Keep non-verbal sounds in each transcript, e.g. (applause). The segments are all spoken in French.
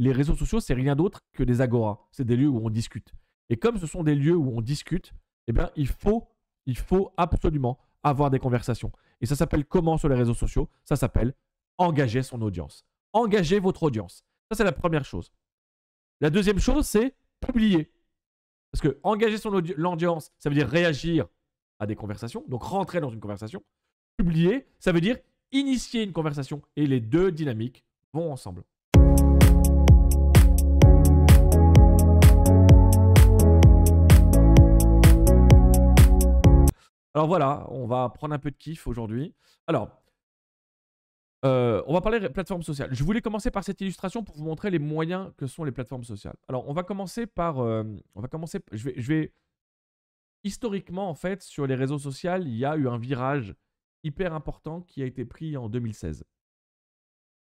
les réseaux sociaux, c'est rien d'autre que des agoras. C'est des lieux où on discute. Et comme ce sont des lieux où on discute, eh bien, il faut, il faut absolument avoir des conversations. Et ça s'appelle comment sur les réseaux sociaux Ça s'appelle engager son audience. Engager votre audience. Ça, c'est la première chose. La deuxième chose, c'est publier. Parce que engager son ça veut dire réagir à des conversations, donc rentrer dans une conversation. Publier, ça veut dire initier une conversation. Et les deux dynamiques vont ensemble. Alors voilà, on va prendre un peu de kiff aujourd'hui. Alors, euh, on va parler plateformes sociales. Je voulais commencer par cette illustration pour vous montrer les moyens que sont les plateformes sociales. Alors, on va commencer par... Euh, on va commencer, je vais, je vais... Historiquement, en fait, sur les réseaux sociaux, il y a eu un virage hyper important qui a été pris en 2016.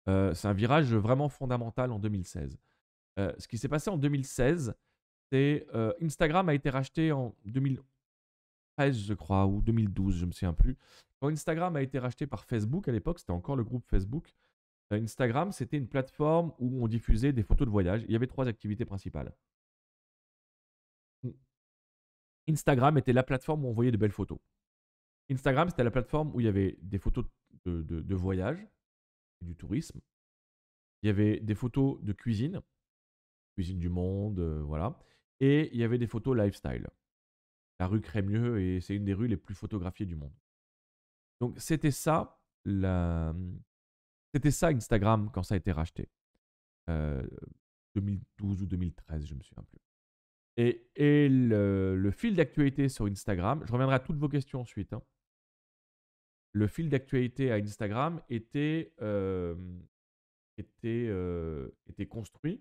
Euh, c'est un virage vraiment fondamental en 2016. ce qui s'est passé en 2016, c'est Instagram a été racheté en 2011 je crois, ou 2012, je me souviens plus. Quand Instagram a été racheté par Facebook, à l'époque, c'était encore le groupe Facebook. Euh, Instagram, c'était une plateforme où on diffusait des photos de voyage. Il y avait trois activités principales. Instagram était la plateforme où on voyait de belles photos. Instagram, c'était la plateforme où il y avait des photos de, de, voyage, du tourisme. Il y avait des photos de cuisine, cuisine du monde, euh, voilà. Et il y avait des photos lifestyle la rue Crémieux, et c'est une des rues les plus photographiées du monde. Donc c'était ça, c'était ça Instagram quand ça a été racheté. 2012 euh, ou 2013, je me souviens plus. Et, et le, fil d'actualité sur Instagram, je reviendrai à toutes vos questions ensuite. Hein. Le fil d'actualité à Instagram était, euh, était, euh, était construit,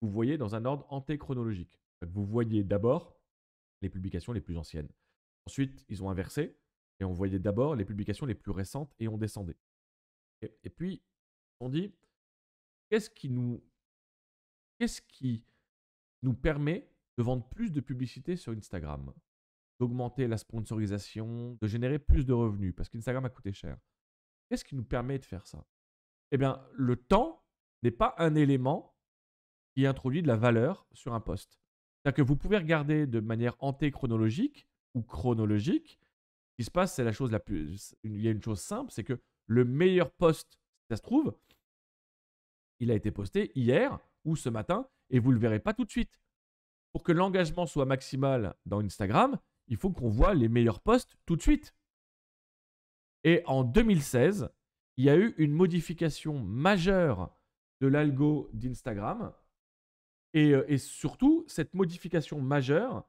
vous voyez, dans un ordre antéchronologique. Vous voyez d'abord les publications les plus anciennes. Ensuite, ils ont inversé et on voyait d'abord les publications les plus récentes et on descendait. Et, puis, on dit, qu'est-ce qui nous, qu'est-ce qui nous permet de vendre plus de publicité sur Instagram, d'augmenter la sponsorisation, de générer plus de revenus, parce qu'Instagram a coûté cher. Qu'est-ce qui nous permet de faire ça Eh bien, le temps n'est pas un élément qui introduit de la valeur sur un poste que vous pouvez regarder de manière antéchronologique ou chronologique. Ce qui se passe, c'est la chose la plus. Il y a une chose simple, c'est que le meilleur poste, ça se trouve, il a été posté hier ou ce matin et vous ne le verrez pas tout de suite. Pour que l'engagement soit maximal dans Instagram, il faut qu'on voit les meilleurs posts tout de suite. Et en 2016, il y a eu une modification majeure de l'algo d'Instagram et, surtout, cette modification majeure,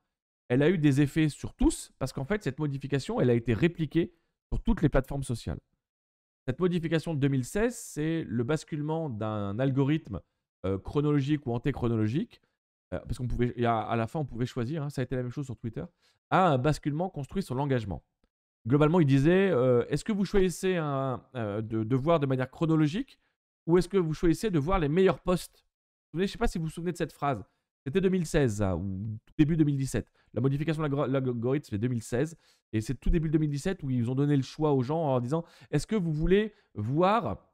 elle a eu des effets sur tous, parce qu'en fait, cette modification, elle a été répliquée sur toutes les plateformes sociales. Cette modification de 2016, c'est le basculement d'un algorithme chronologique ou antéchronologique, parce qu'on pouvait, à, la fin, on pouvait choisir, hein, ça a été la même chose sur Twitter, à un basculement construit sur l'engagement. Globalement, il disait est-ce que vous choisissez de, voir de manière chronologique ou est-ce que vous choisissez de voir les meilleurs postes je ne sais pas si vous vous souvenez de cette phrase. C'était 2016, ou début 2017. La modification de l'algorithme, c'est 2016. Et c'est tout début 2017 où ils ont donné le choix aux gens en disant est-ce que vous voulez voir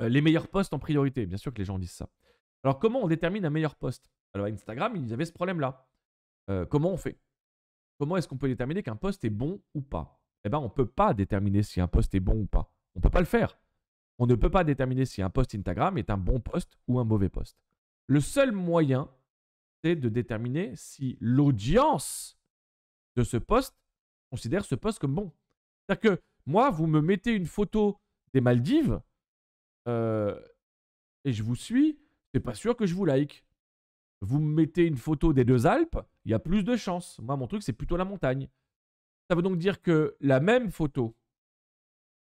euh, les meilleurs postes en priorité Bien sûr que les gens disent ça. Alors, comment on détermine un meilleur poste Alors, Instagram, ils avaient ce problème-là. Euh, comment on fait Comment est-ce qu'on peut déterminer qu'un poste est bon ou pas Eh bien, on ne peut pas déterminer si un poste est bon ou pas. On ne peut pas le faire. On ne peut pas déterminer si un poste Instagram est un bon poste ou un mauvais poste. Le seul moyen, c'est de déterminer si l'audience de ce poste considère ce poste comme bon. C'est-à-dire que moi, vous me mettez une photo des Maldives euh, et je vous suis, c'est pas sûr que je vous like. Vous me mettez une photo des deux Alpes, il y a plus de chances. Moi, mon truc, c'est plutôt la montagne. Ça veut donc dire que la même photo,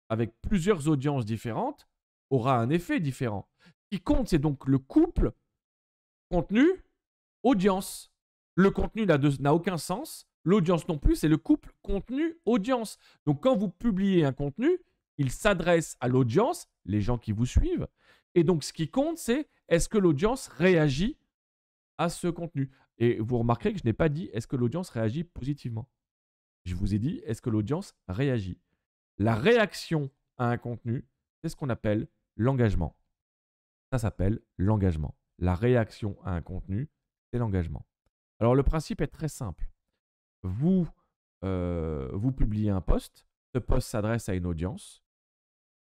avec plusieurs audiences différentes, aura un effet différent. Ce qui compte, c'est donc le couple Contenu, audience. Le contenu n'a aucun sens, l'audience non plus, c'est le couple contenu-audience. Donc quand vous publiez un contenu, il s'adresse à l'audience, les gens qui vous suivent. Et donc ce qui compte, c'est est-ce que l'audience réagit à ce contenu Et vous remarquerez que je n'ai pas dit est-ce que l'audience réagit positivement. Je vous ai dit est-ce que l'audience réagit. La réaction à un contenu, c'est ce qu'on appelle l'engagement. Ça s'appelle l'engagement la réaction à un contenu, c'est l'engagement. Alors le principe est très simple. Euh, vous, publiez un post, ce post s'adresse à une audience,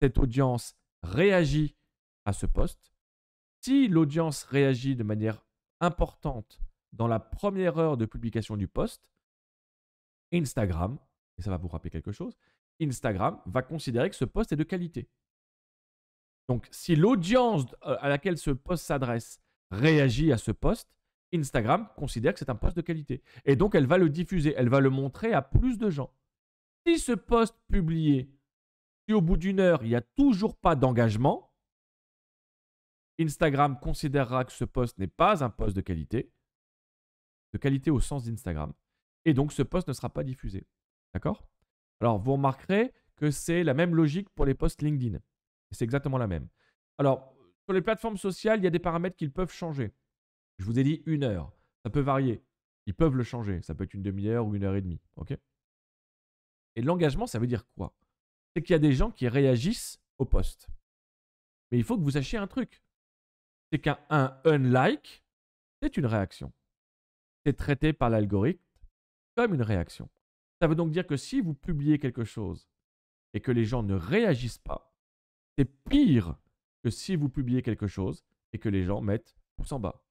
cette audience réagit à ce post. Si l'audience réagit de manière importante dans la première heure de publication du post, Instagram, et ça va vous rappeler quelque chose, Instagram va considérer que ce post est de qualité. Donc, si l'audience euh, à laquelle ce poste s'adresse réagit à ce poste, Instagram considère que c'est un poste de qualité. Et donc, elle va le diffuser, elle va le montrer à plus de gens. Si ce poste publié, si au bout d'une heure, il n'y a toujours pas d'engagement, Instagram considérera que ce poste n'est pas un poste de qualité, de qualité au sens d'Instagram. Et donc, ce poste ne sera pas diffusé. D'accord Alors, vous remarquerez que c'est la même logique pour les posts LinkedIn c'est exactement la même. Alors, sur les plateformes sociales, il y a des paramètres qu'ils peuvent changer. Je vous ai dit une heure. Ça peut varier. Ils peuvent le changer. Ça peut être une demi-heure ou une heure et demie. ok et l'engagement, ça veut dire quoi C'est qu'il y a des gens qui réagissent au poste. Mais il faut que vous sachiez un truc. C'est qu'un un unlike, c'est une réaction. C'est traité par l'algorithme comme une réaction. Ça veut donc dire que si vous publiez quelque chose et que les gens ne réagissent pas, c'est pire que si vous publiez quelque chose et que les gens mettent pouce en bas.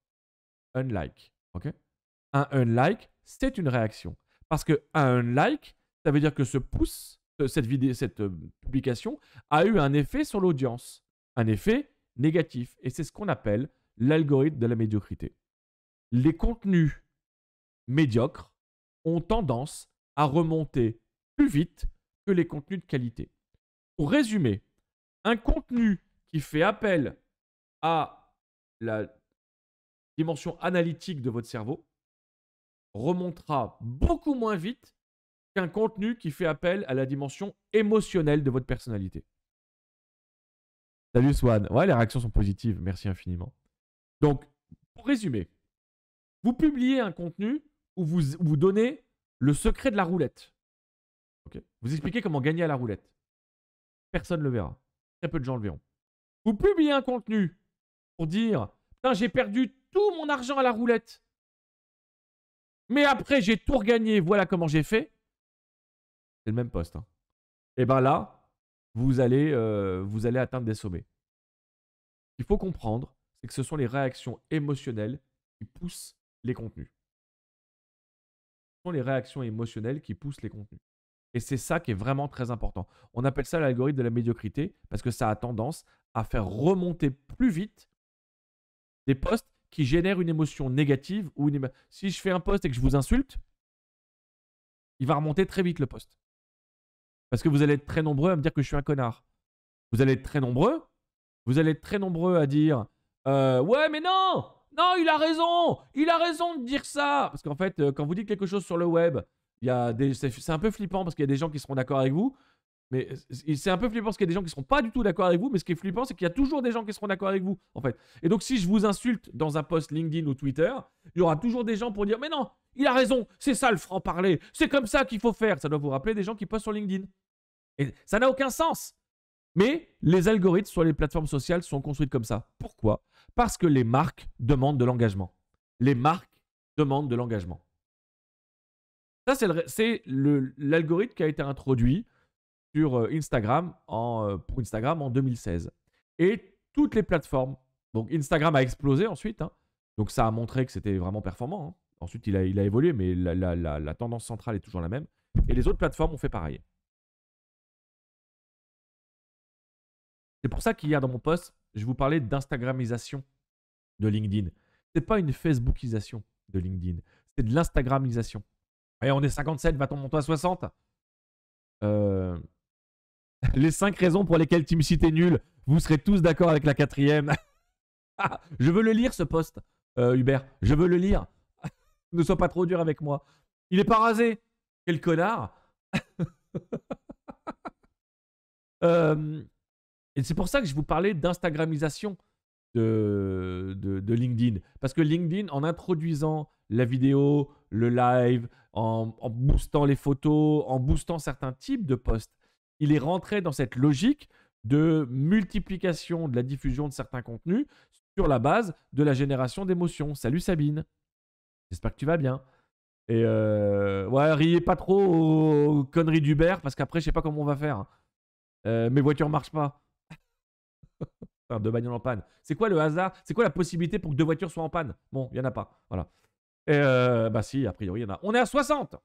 Un like. ok un like, c'est une réaction. Parce que un like, ça veut dire que ce pouce, cette vidéo, cette euh, publication a eu un effet sur l'audience, un effet négatif. Et c'est ce qu'on appelle l'algorithme de la médiocrité. Les contenus médiocres ont tendance à remonter plus vite que les contenus de qualité. Pour résumer, un contenu qui fait appel à la dimension analytique de votre cerveau remontera beaucoup moins vite qu'un contenu qui fait appel à la dimension émotionnelle de votre personnalité. Salut Swan. Ouais, les réactions sont positives. Merci infiniment. Donc, pour résumer, vous publiez un contenu où vous, vous donnez le secret de la roulette. Vous expliquez comment gagner à la roulette. Personne ne le verra. Très peu de gens le verront. Vous publiez un contenu pour dire Putain, j'ai perdu tout mon argent à la roulette. Mais après, j'ai tout regagné. Voilà comment j'ai fait. C'est le même poste. Et hein. eh ben là, vous allez, euh, vous allez atteindre des sommets. Il faut comprendre, c'est que ce sont les réactions émotionnelles qui poussent les contenus. Ce sont les réactions émotionnelles qui poussent les contenus. Et c'est ça qui est vraiment très important. On appelle ça l'algorithme de la médiocrité parce que ça a tendance à faire remonter plus vite des posts qui génèrent une émotion négative ou Si je fais un post et que je vous insulte, il va remonter très vite le post. Parce que vous allez être très nombreux à me dire que je suis un connard. Vous allez être très nombreux. Vous allez être très nombreux à dire euh, Ouais, mais non Non, il a raison Il a raison de dire ça Parce qu'en fait, euh, quand vous dites quelque chose sur le web, c'est un peu flippant parce qu'il y a des gens qui seront d'accord avec vous. Mais c'est un peu flippant parce qu'il y a des gens qui ne seront pas du tout d'accord avec vous. Mais ce qui est flippant, c'est qu'il y a toujours des gens qui seront d'accord avec vous, en fait. Et donc, si je vous insulte dans un post LinkedIn ou Twitter, il y aura toujours des gens pour dire Mais non, il a raison, c'est ça le franc-parler, c'est comme ça qu'il faut faire. Ça doit vous rappeler des gens qui postent sur LinkedIn. Et ça n'a aucun sens. Mais les algorithmes sur les plateformes sociales sont construites comme ça. Pourquoi Parce que les marques demandent de l'engagement. Les marques demandent de l'engagement. Ça, c'est l'algorithme qui a été introduit sur euh, Instagram euh, pour Instagram en 2016. Et toutes les plateformes. Donc Instagram a explosé ensuite. Hein. Donc ça a montré que c'était vraiment performant. Hein. Ensuite, il a, évolué, mais la, tendance centrale est toujours la même. Et les autres plateformes ont fait pareil. C'est pour ça qu'hier dans mon post, je vous parlais d'Instagramisation de LinkedIn. n'est pas une Facebookisation de LinkedIn, c'est de l'Instagramisation. Et on est 57, va-t-on monter à 60 euh, (laughs) Les 5 raisons pour lesquelles Team City est nul, vous serez tous d'accord avec la quatrième. (laughs) je veux le lire ce poste, euh, Hubert. Je veux le lire. (laughs) ne sois pas trop dur avec moi. Il est pas rasé. Quel connard. Euh, et c'est pour ça que je vous parlais d'instagramisation de, LinkedIn. Parce que LinkedIn, en introduisant la vidéo, le live, en, boostant les photos, en boostant certains types de posts, il est rentré dans cette logique de multiplication de la diffusion de certains contenus sur la base de la génération d'émotions. Salut Sabine, j'espère que tu vas bien. Et euh, ouais, riez pas trop aux conneries d'Hubert parce qu'après, je sais pas comment on va faire. Hein. Euh, mes voitures marchent pas. Enfin, deux en panne. C'est quoi le hasard C'est quoi la possibilité pour que deux voitures soient en panne Bon, il n'y en a pas. Voilà. Et euh, bah si, a priori, il y en a. On est à 60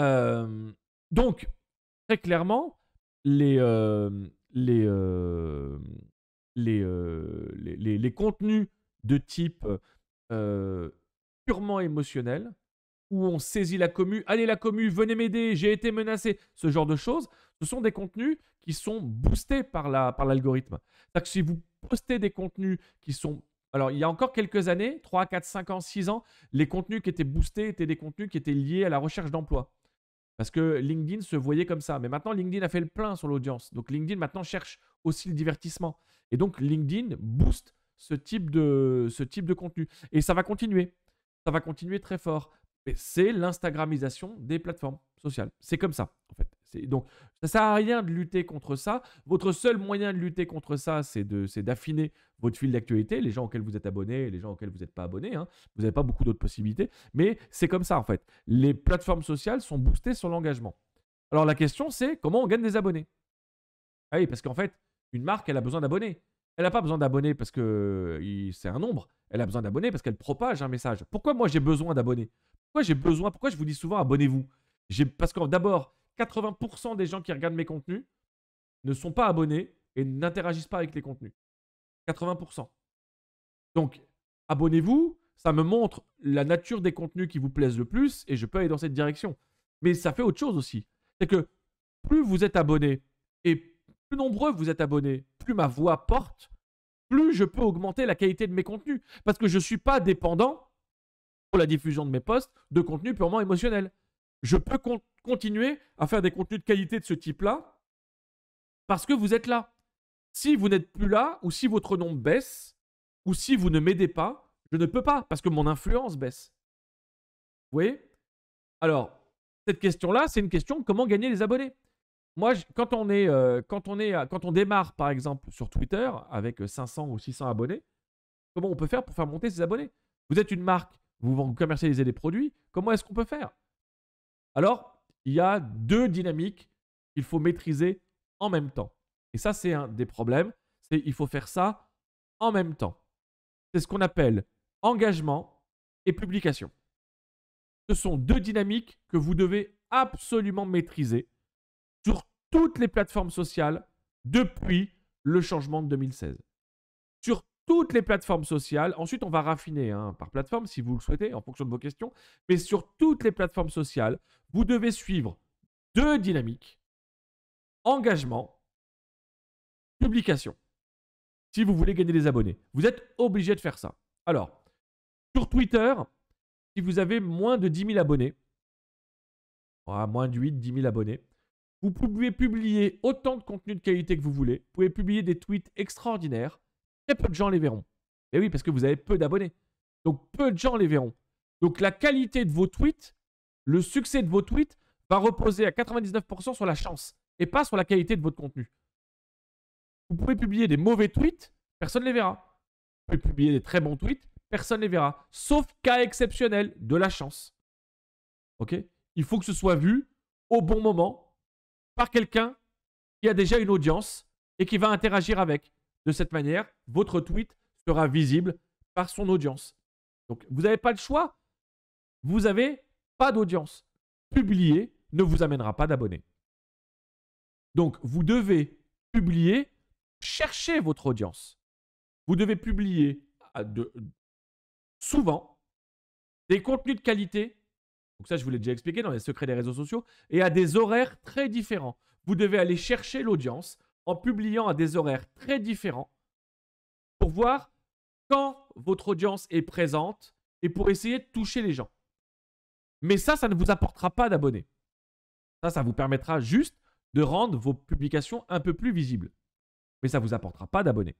euh, Donc, très clairement, les, euh, les, les, les, les, contenus de type purement émotionnel, où on saisit la commu, allez la commu, venez m'aider, j'ai été menacé, ce genre de choses, ce sont des contenus qui sont boostés par l'algorithme. La, par C'est-à-dire que si vous postez des contenus qui sont alors, il y a encore quelques années, 3, 4, 5 ans, 6 ans, les contenus qui étaient boostés étaient des contenus qui étaient liés à la recherche d'emploi. Parce que LinkedIn se voyait comme ça. Mais maintenant, LinkedIn a fait le plein sur l'audience. Donc, LinkedIn maintenant cherche aussi le divertissement. Et donc, LinkedIn booste ce type de, ce type de contenu. Et ça va continuer. Ça va continuer très fort. C'est l'Instagramisation des plateformes sociales. C'est comme ça, en fait. Donc, ça sert à rien de lutter contre ça. Votre seul moyen de lutter contre ça, c'est d'affiner votre fil d'actualité, les gens auxquels vous êtes abonné, les gens auxquels vous n'êtes pas abonné. Hein. Vous n'avez pas beaucoup d'autres possibilités. Mais c'est comme ça, en fait. Les plateformes sociales sont boostées sur l'engagement. Alors, la question, c'est comment on gagne des abonnés ah oui, parce qu'en fait, une marque, elle a besoin d'abonnés. Elle n'a pas besoin d'abonnés parce que euh, c'est un nombre. Elle a besoin d'abonnés parce qu'elle propage un message. Pourquoi moi j'ai besoin d'abonnés Pourquoi j'ai besoin Pourquoi je vous dis souvent abonnez-vous Parce que d'abord, 80% des gens qui regardent mes contenus ne sont pas abonnés et n'interagissent pas avec les contenus. 80%. Donc, abonnez-vous, ça me montre la nature des contenus qui vous plaisent le plus et je peux aller dans cette direction. Mais ça fait autre chose aussi. C'est que plus vous êtes abonnés et plus nombreux vous êtes abonnés, plus ma voix porte, plus je peux augmenter la qualité de mes contenus. Parce que je ne suis pas dépendant pour la diffusion de mes posts de contenus purement émotionnels. Je peux continuez à faire des contenus de qualité de ce type-là parce que vous êtes là. Si vous n'êtes plus là, ou si votre nombre baisse, ou si vous ne m'aidez pas, je ne peux pas parce que mon influence baisse. Vous voyez Alors, cette question-là, c'est une question de comment gagner les abonnés. Moi, quand on, est, euh, quand, on est, quand on démarre, par exemple, sur Twitter avec 500 euh, ou 600 abonnés, comment on peut faire pour faire monter ces abonnés Vous êtes une marque, vous commercialisez des produits, comment est-ce qu'on peut faire Alors, il y a deux dynamiques qu'il faut maîtriser en même temps. Et ça, c'est un des problèmes. C'est il faut faire ça en même temps. C'est ce qu'on appelle engagement et publication. Ce sont deux dynamiques que vous devez absolument maîtriser sur toutes les plateformes sociales depuis le changement de 2016 toutes les plateformes sociales. Ensuite, on va raffiner hein, par plateforme si vous le souhaitez, en fonction de vos questions. Mais sur toutes les plateformes sociales, vous devez suivre deux dynamiques. Engagement, publication. Si vous voulez gagner des abonnés, vous êtes obligé de faire ça. Alors, sur Twitter, si vous avez moins de 10 000 abonnés, ah, moins de 8, 10 000 abonnés, vous pouvez publier autant de contenu de qualité que vous voulez. Vous pouvez publier des tweets extraordinaires très peu de gens les verront. Et eh oui, parce que vous avez peu d'abonnés. Donc peu de gens les verront. Donc la qualité de vos tweets, le succès de vos tweets va reposer à 99% sur la chance et pas sur la qualité de votre contenu. Vous pouvez publier des mauvais tweets, personne ne les verra. Vous pouvez publier des très bons tweets, personne ne les verra. Sauf cas exceptionnel, de la chance. Ok Il faut que ce soit vu au bon moment par quelqu'un qui a déjà une audience et qui va interagir avec. De cette manière, votre tweet sera visible par son audience. Donc, vous n'avez pas le choix. Vous n'avez pas d'audience. Publier ne vous amènera pas d'abonnés. Donc, vous devez publier, chercher votre audience. Vous devez publier ah, souvent des contenus de qualité. Donc ça, je vous l'ai déjà expliqué dans les secrets des réseaux sociaux. Et à des horaires très différents. Vous devez aller chercher l'audience en publiant à des horaires très différents pour voir quand votre audience est présente et pour essayer de toucher les gens. Mais ça, ça ne vous apportera pas d'abonnés. Ça, ça vous permettra juste de rendre vos publications un peu plus visibles. Mais ça ne vous apportera pas d'abonnés.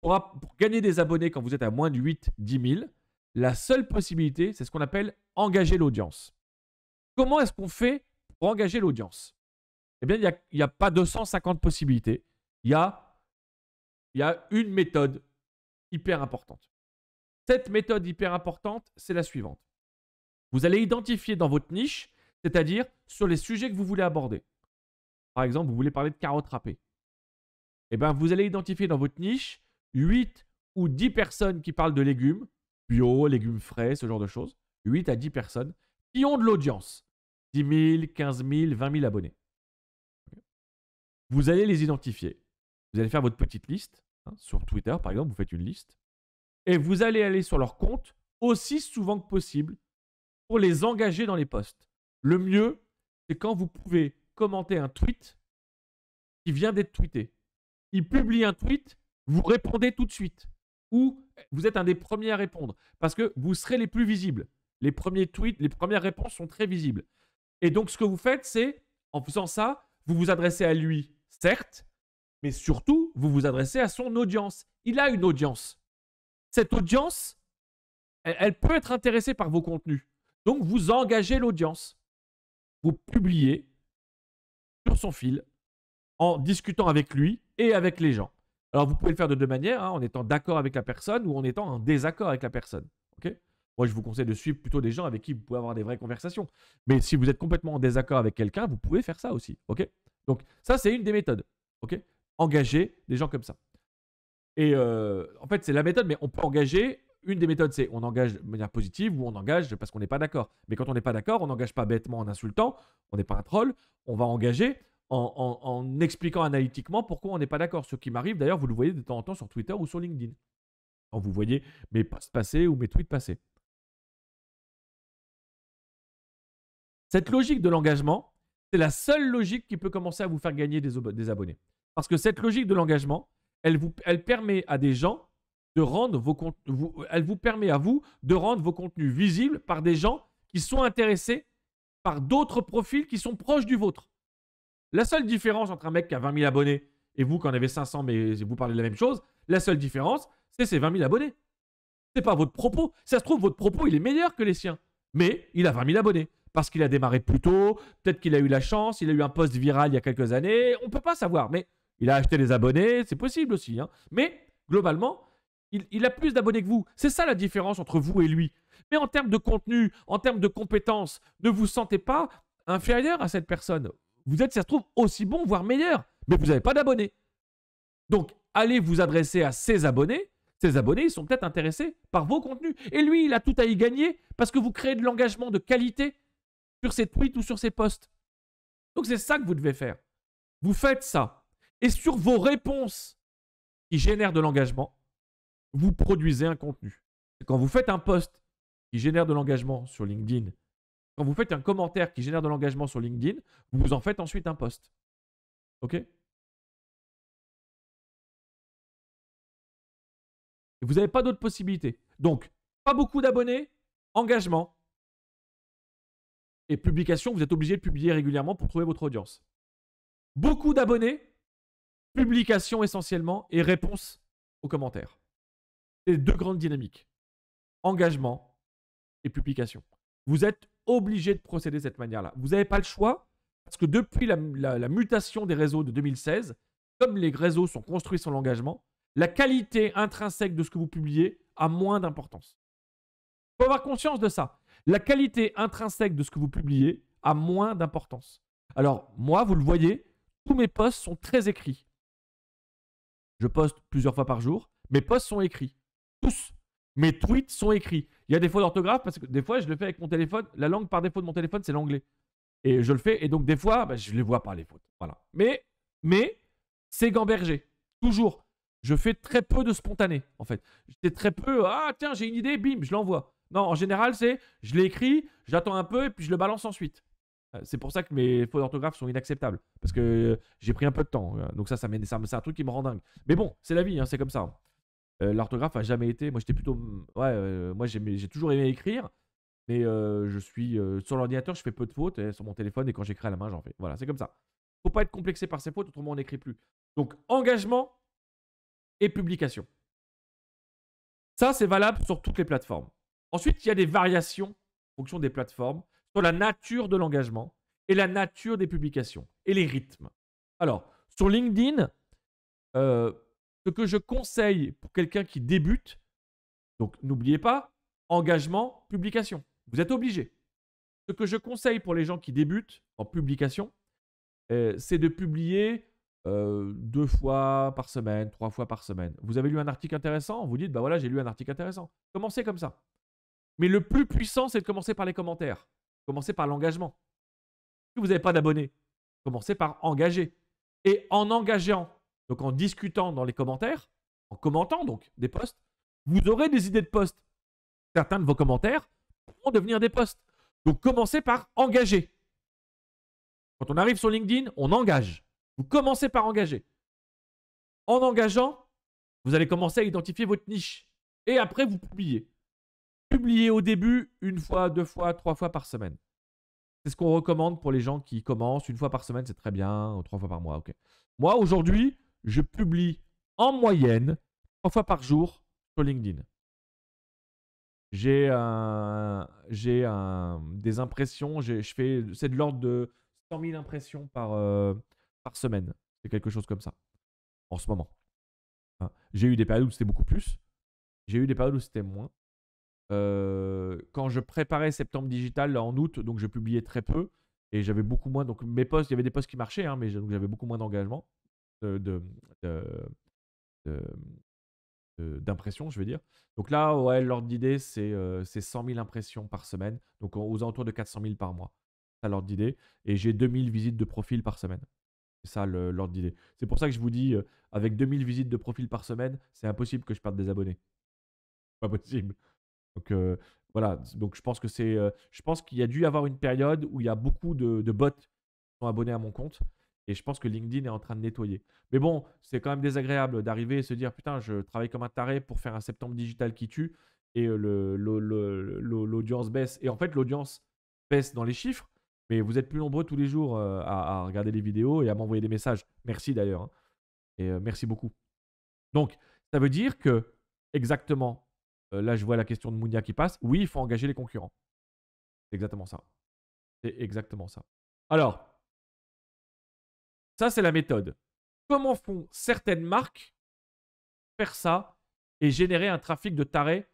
Pour, gagner des abonnés quand vous êtes à moins de 8, 10 000, la seule possibilité, c'est ce qu'on appelle engager l'audience. Comment est-ce qu'on fait pour engager l'audience eh bien, il n'y a, pas 250 possibilités. Il y a, y a une méthode hyper importante. Cette méthode hyper importante, c'est la suivante. Vous allez identifier dans votre niche, c'est-à-dire sur les sujets que vous voulez aborder. Par exemple, vous voulez parler de carottes râpées. Eh bien, vous allez identifier dans votre niche 8 ou 10 personnes qui parlent de légumes, bio, légumes frais, ce genre de choses. 8 à 10 personnes qui ont de l'audience. 10 000, 15 000, 20 000 abonnés. Vous allez les identifier. Vous allez faire votre petite liste. Hein, sur Twitter, par exemple, vous faites une liste. Et vous allez aller sur leur compte aussi souvent que possible pour les engager dans les posts. Le mieux, c'est quand vous pouvez commenter un tweet qui vient d'être tweeté. Il publie un tweet, vous répondez tout de suite. Ou vous êtes un des premiers à répondre. Parce que vous serez les plus visibles. Les premiers tweets, les premières réponses sont très visibles. Et donc, ce que vous faites, c'est, en faisant ça, vous vous adressez à lui certes, mais surtout, vous vous adressez à son audience. Il a une audience. Cette audience, elle, peut être intéressée par vos contenus. Donc, vous engagez l'audience. Vous publiez sur son fil en discutant avec lui et avec les gens. Alors, vous pouvez le faire de deux manières, hein, en étant d'accord avec la personne ou en étant en désaccord avec la personne. Moi, je vous conseille de suivre plutôt des gens avec qui vous pouvez avoir des vraies conversations. Mais si vous êtes complètement en désaccord avec quelqu'un, vous pouvez faire ça aussi. ok donc ça, c'est une des méthodes. ok engager des gens comme ça. Et euh, en fait, c'est la méthode, mais on peut engager. Une des méthodes, c'est on engage de manière positive ou on engage parce qu'on n'est pas d'accord. Mais quand on n'est pas d'accord, on n'engage pas bêtement en insultant, on n'est pas un troll, on va engager en, en expliquant analytiquement pourquoi on n'est pas d'accord. Ce qui m'arrive d'ailleurs, vous le voyez de temps en temps sur Twitter ou sur LinkedIn. Quand vous voyez mes posts passés ou mes tweets passés. Cette logique de l'engagement, c'est la seule logique qui peut commencer à vous faire gagner des, abonnés. Parce que cette logique de l'engagement, elle, vous, elle permet à des gens de rendre vos contenus, vous, elle vous permet à vous de rendre vos contenus visibles par des gens qui sont intéressés par d'autres profils qui sont proches du vôtre. La seule différence entre un mec qui a 20 000 abonnés et vous qui en avez 500 mais vous parlez de la même chose, la seule différence, c'est ses 20 000 abonnés. C'est pas votre propos. Ça se trouve, votre propos, il est meilleur que les siens. Mais il a 20 000 abonnés parce qu'il a démarré plus tôt, peut-être qu'il a eu la chance, il a eu un post viral il y a quelques années, on ne peut pas savoir, mais il a acheté des abonnés, c'est possible aussi. Hein. Mais globalement, il, il a plus d'abonnés que vous. C'est ça la différence entre vous et lui. Mais en termes de contenu, en termes de compétences, ne vous sentez pas inférieur à cette personne. Vous êtes, ça se trouve, aussi bon, voire meilleur, mais vous n'avez pas d'abonnés. Donc, allez vous adresser à ses abonnés. Ses abonnés, ils sont peut-être intéressés par vos contenus. Et lui, il a tout à y gagner parce que vous créez de l'engagement de qualité sur ses tweets ou sur ses posts. Donc c'est ça que vous devez faire. Vous faites ça. Et sur vos réponses qui génèrent de l'engagement, vous produisez un contenu. Quand vous faites un post qui génère de l'engagement sur LinkedIn, quand vous faites un commentaire qui génère de l'engagement sur LinkedIn, vous en faites ensuite un post. OK vous n'avez pas d'autres possibilités. Donc, pas beaucoup d'abonnés, engagement et publication, vous êtes obligé de publier régulièrement pour trouver votre audience. Beaucoup d'abonnés, publication essentiellement et réponse aux commentaires. C'est deux grandes dynamiques. Engagement et publication. Vous êtes obligé de procéder de cette manière-là. Vous n'avez pas le choix parce que depuis la, la, mutation des réseaux de 2016, comme les réseaux sont construits sur l'engagement, la qualité intrinsèque de ce que vous publiez a moins d'importance. Il faut avoir conscience de ça. La qualité intrinsèque de ce que vous publiez a moins d'importance. Alors, moi, vous le voyez, tous mes posts sont très écrits. Je poste plusieurs fois par jour. Mes posts sont écrits. Tous. Mes tweets sont écrits. Il y a des fautes d'orthographe parce que des fois, je le fais avec mon téléphone. La langue par défaut de mon téléphone, c'est l'anglais. Et je le fais. Et donc, des fois, je bah, je les vois pas, les fautes. Voilà. Mais, mais c'est gamberger. Toujours. Je fais très peu de spontané, en fait. C'est très peu. Ah, tiens, j'ai une idée, bim, je l'envoie. Non, en général, c'est je l'écris, j'attends un peu et puis je le balance ensuite. Euh, c'est pour ça que mes fautes d'orthographe sont inacceptables. Parce que euh, j'ai pris un peu de temps. Euh, donc ça, ça, ça c'est un truc qui me rend dingue. Mais bon, c'est la vie, hein, c'est comme ça. Hein. L'orthographe a jamais été. Moi, j'étais plutôt. Mm, ouais, moi, j'ai toujours aimé écrire. Mais je suis. sur l'ordinateur, je fais peu de fautes. sur mon téléphone, et quand j'écris à la main, j'en fais. Voilà, c'est comme ça. Faut pas être complexé par ses fautes, autrement, on n'écrit plus. Donc, engagement et publication. Ça, c'est valable sur toutes les plateformes. Ensuite, il y a des variations en fonction des plateformes sur la nature de l'engagement et la nature des publications et les rythmes. Alors, sur LinkedIn, euh, ce que je conseille pour quelqu'un qui débute, donc n'oubliez pas, engagement, publication. Vous êtes obligé. Ce que je conseille pour les gens qui débutent en publication, euh, c'est de publier euh, deux fois par semaine, trois fois par semaine. Vous avez lu un article intéressant, vous dites, bah voilà, j'ai lu un article intéressant. Commencez comme ça. Mais le plus puissant, c'est de commencer par les commentaires. Commencez par l'engagement. Si vous n'avez pas d'abonnés, commencez par engager. Et en engageant, donc en discutant dans les commentaires, en commentant donc des posts, vous aurez des idées de posts. Certains de vos commentaires vont devenir des posts. Donc commencez par engager. Quand on arrive sur LinkedIn, on engage. Vous commencez par engager. En engageant, vous allez commencer à identifier votre niche. Et après, vous publiez publier au début une fois, deux fois, trois fois par semaine. C'est ce qu'on recommande pour les gens qui commencent. Une fois par semaine, c'est très bien, ou trois fois par mois, ok. Moi, aujourd'hui, je publie en moyenne trois fois par jour sur LinkedIn. J'ai des impressions, je fais, c'est de l'ordre de 100 000 impressions euh, par semaine. C'est quelque chose comme ça, en ce moment. Hein. J'ai eu des périodes où c'était beaucoup plus, j'ai eu des périodes où c'était moins. Euh, quand je préparais Septembre Digital là, en août, donc je publiais très peu et j'avais beaucoup moins. Donc mes posts, il y avait des posts qui marchaient, hein, mais j'avais beaucoup moins d'engagement, d'impression, je veux dire. Donc là, ouais, l'ordre d'idée, c'est 100 euh, 000 impressions par semaine, donc aux alentours de 400 000 par mois. Ça l'ordre d'idée. Et j'ai 2000 visites de profil par semaine. C'est ça l'ordre d'idée. C'est pour ça que je vous dis, euh, avec 2000 visites de profil par semaine, c'est impossible que je perde des abonnés. Pas possible. Donc euh, voilà, donc je pense que c'est, euh, je pense qu'il y a dû y avoir une période où il y a beaucoup de, bots qui sont abonnés à mon compte. Et je pense que LinkedIn est en train de nettoyer. Mais bon, c'est quand même désagréable d'arriver et se dire putain, je travaille comme un taré pour faire un septembre digital qui tue et euh, le, l'audience baisse. Et en fait, l'audience baisse dans les chiffres, mais vous êtes plus nombreux tous les jours à, regarder les vidéos et à m'envoyer des messages. Merci d'ailleurs. Hein, et merci beaucoup. Donc, ça veut dire que exactement euh, là, je vois la question de Mounia qui passe. Oui, il faut engager les concurrents. C'est exactement ça. C'est exactement ça. Alors, ça, c'est la méthode. Comment font certaines marques faire ça et générer un trafic de tarés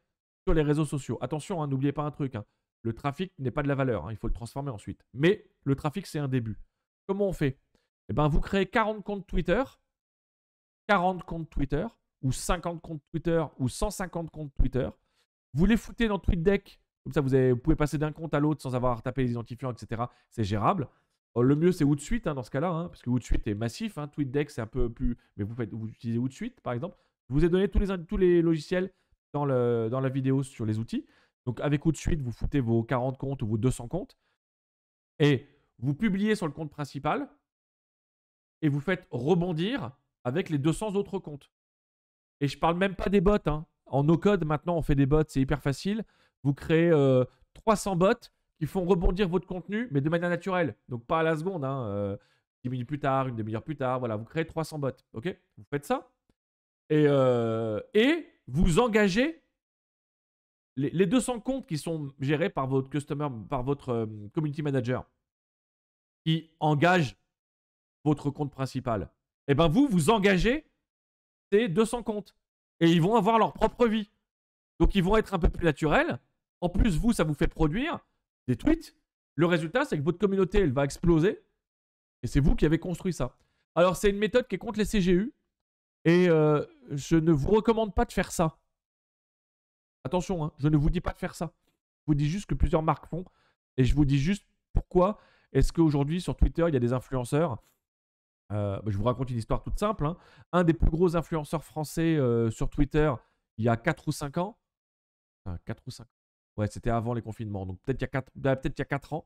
sur les réseaux sociaux Attention, hein, n'oubliez pas un truc. Hein. Le trafic n'est pas de la valeur. Hein, il faut le transformer ensuite. Mais le trafic, c'est un début. Comment on fait Eh bien, vous créez 40 comptes Twitter. 40 comptes Twitter ou 50 comptes Twitter ou 150 comptes Twitter. Vous les foutez dans TweetDeck, comme ça vous, pouvez passer d'un compte à l'autre sans avoir à taper les identifiants, etc. C'est gérable. Euh, le mieux, c'est outsuite hein, dans ce cas-là, hein, parce que Hootsuite est massif. Hein. TweetDeck, c'est un peu plus. Mais vous, faites, vous utilisez Outsuite, par exemple. Je vous ai donné tous les, tous les logiciels dans, le, dans la vidéo sur les outils. Donc, avec Outsuite, vous foutez vos 40 comptes ou vos 200 comptes. Et vous publiez sur le compte principal. Et vous faites rebondir avec les 200 autres comptes. Et je parle même pas des bots. Hein. En no-code, maintenant, on fait des bots, c'est hyper facile. Vous créez 300 euh, bots qui font rebondir votre contenu, mais de manière naturelle. Donc pas à la seconde. 10 hein, euh, minutes plus tard, une demi-heure plus tard. Voilà, vous créez 300 bots. OK Vous faites ça. Et, euh, et vous engagez les, les, 200 comptes qui sont gérés par votre customer, par votre community manager, qui engage votre compte principal. Et eh ben vous, vous engagez c'est 200 comptes. Et ils vont avoir leur propre vie. Donc ils vont être un peu plus naturels. En plus, vous, ça vous fait produire des tweets. Le résultat, c'est que votre communauté, elle va exploser. Et c'est vous qui avez construit ça. Alors, c'est une méthode qui est contre les CGU. Et euh, je ne vous recommande pas de faire ça. Attention, hein, je ne vous dis pas de faire ça. Je vous dis juste que plusieurs marques font. Et je vous dis juste pourquoi est-ce qu'aujourd'hui, sur Twitter, il y a des influenceurs euh, bah, je vous raconte une histoire toute simple. Hein. Un des plus gros influenceurs français euh, sur Twitter, il y a 4 ou 5 ans. Enfin, 4 ou 5 Ouais, c'était avant les confinements. Donc peut-être il y a 4, bah, peut-être il y a ans.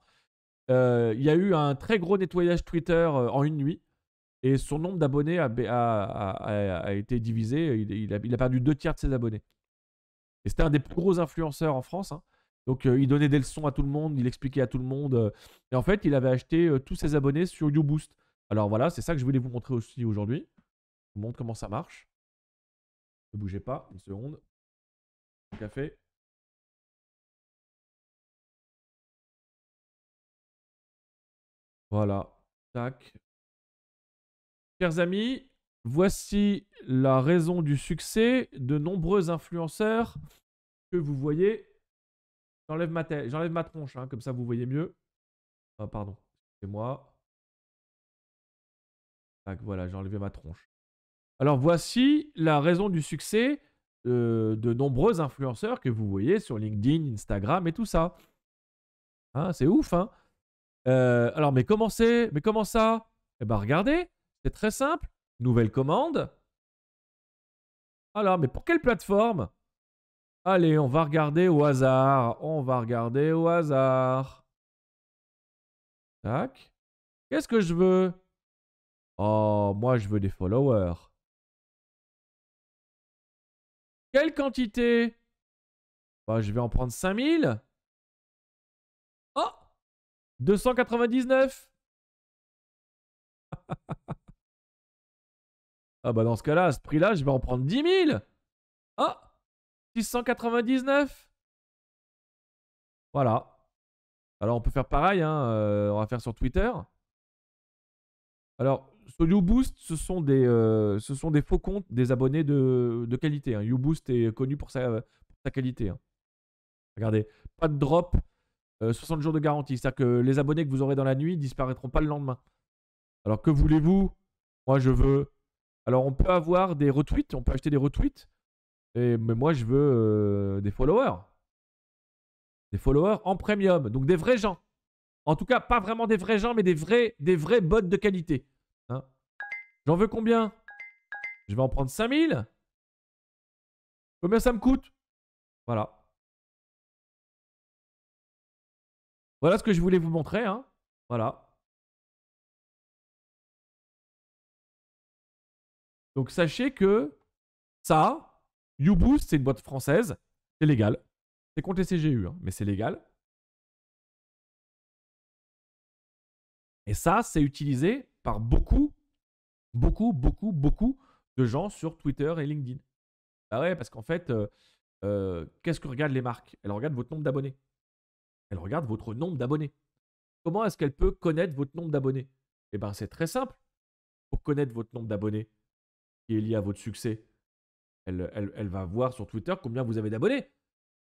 Euh, il y a eu un très gros nettoyage Twitter en une nuit. Et son nombre d'abonnés a, été divisé. Il, a, perdu deux tiers de ses abonnés. Et c'était un des plus gros influenceurs en France. Hein. Donc il donnait des leçons à tout le monde, il expliquait à tout le monde. et en fait, il avait acheté tous ses abonnés sur YouBoost. Alors voilà, c'est ça que je voulais vous montrer aussi aujourd'hui. Je vous montre comment ça marche. Ne bougez pas, une seconde. Café. Voilà. Tac. Chers amis, voici la raison du succès de nombreux influenceurs que vous voyez. J'enlève ma, tête, j'enlève ma tronche, hein, comme ça vous voyez mieux. Ah, pardon, c'est moi voilà, j'ai enlevé ma tronche. Alors voici la raison du succès euh, de, nombreux influenceurs que vous voyez sur LinkedIn, Instagram et tout ça. Hein, c'est ouf, hein. euh, Alors, mais comment c'est Mais comment ça Eh ben, regardez, c'est très simple. Nouvelle commande. Alors, mais pour quelle plateforme Allez, on va regarder au hasard. On va regarder au hasard. Tac. Qu'est-ce que je veux Oh, moi je veux des followers. Quelle quantité bah, Je vais en prendre 5000. Oh 299 Ah bah dans ce cas-là, à ce prix-là, je vais en prendre 10 000 Oh 699 Voilà. Alors on peut faire pareil, hein, euh, on va faire sur Twitter. Alors, sur YouBoost, ce sont des, euh, ce sont des faux comptes des abonnés de, qualité. Hein. YouBoost est connu pour sa, qualité. Hein. Regardez, pas de drop, 60 euh, jours de garantie. C'est-à-dire que les abonnés que vous aurez dans la nuit disparaîtront pas le lendemain. Alors que voulez-vous Moi, je veux. Alors, on peut avoir des retweets, on peut acheter des retweets. mais moi, je veux euh, des followers. Des followers en premium, donc des vrais gens. En tout cas, pas vraiment des vrais gens, mais des vrais, des vrais bots de qualité. J'en veux combien Je vais en prendre 5000 Combien ça me coûte Voilà. Voilà ce que je voulais vous montrer. Hein. Voilà. Donc sachez que ça, YouBoost, c'est une boîte française. C'est légal. C'est contre les CGU, hein, mais c'est légal. Et ça, c'est utilisé par beaucoup beaucoup, beaucoup, beaucoup de gens sur Twitter et LinkedIn. Bah ouais, parce qu'en fait, euh, euh, qu'est-ce que regardent les marques Elles regardent votre nombre d'abonnés. Elles regardent votre nombre d'abonnés. Comment est-ce qu'elle peut connaître votre nombre d'abonnés Eh bien, c'est très simple. Pour connaître votre nombre d'abonnés, qui est lié à votre succès, elle, elle, elle va voir sur Twitter combien vous avez d'abonnés.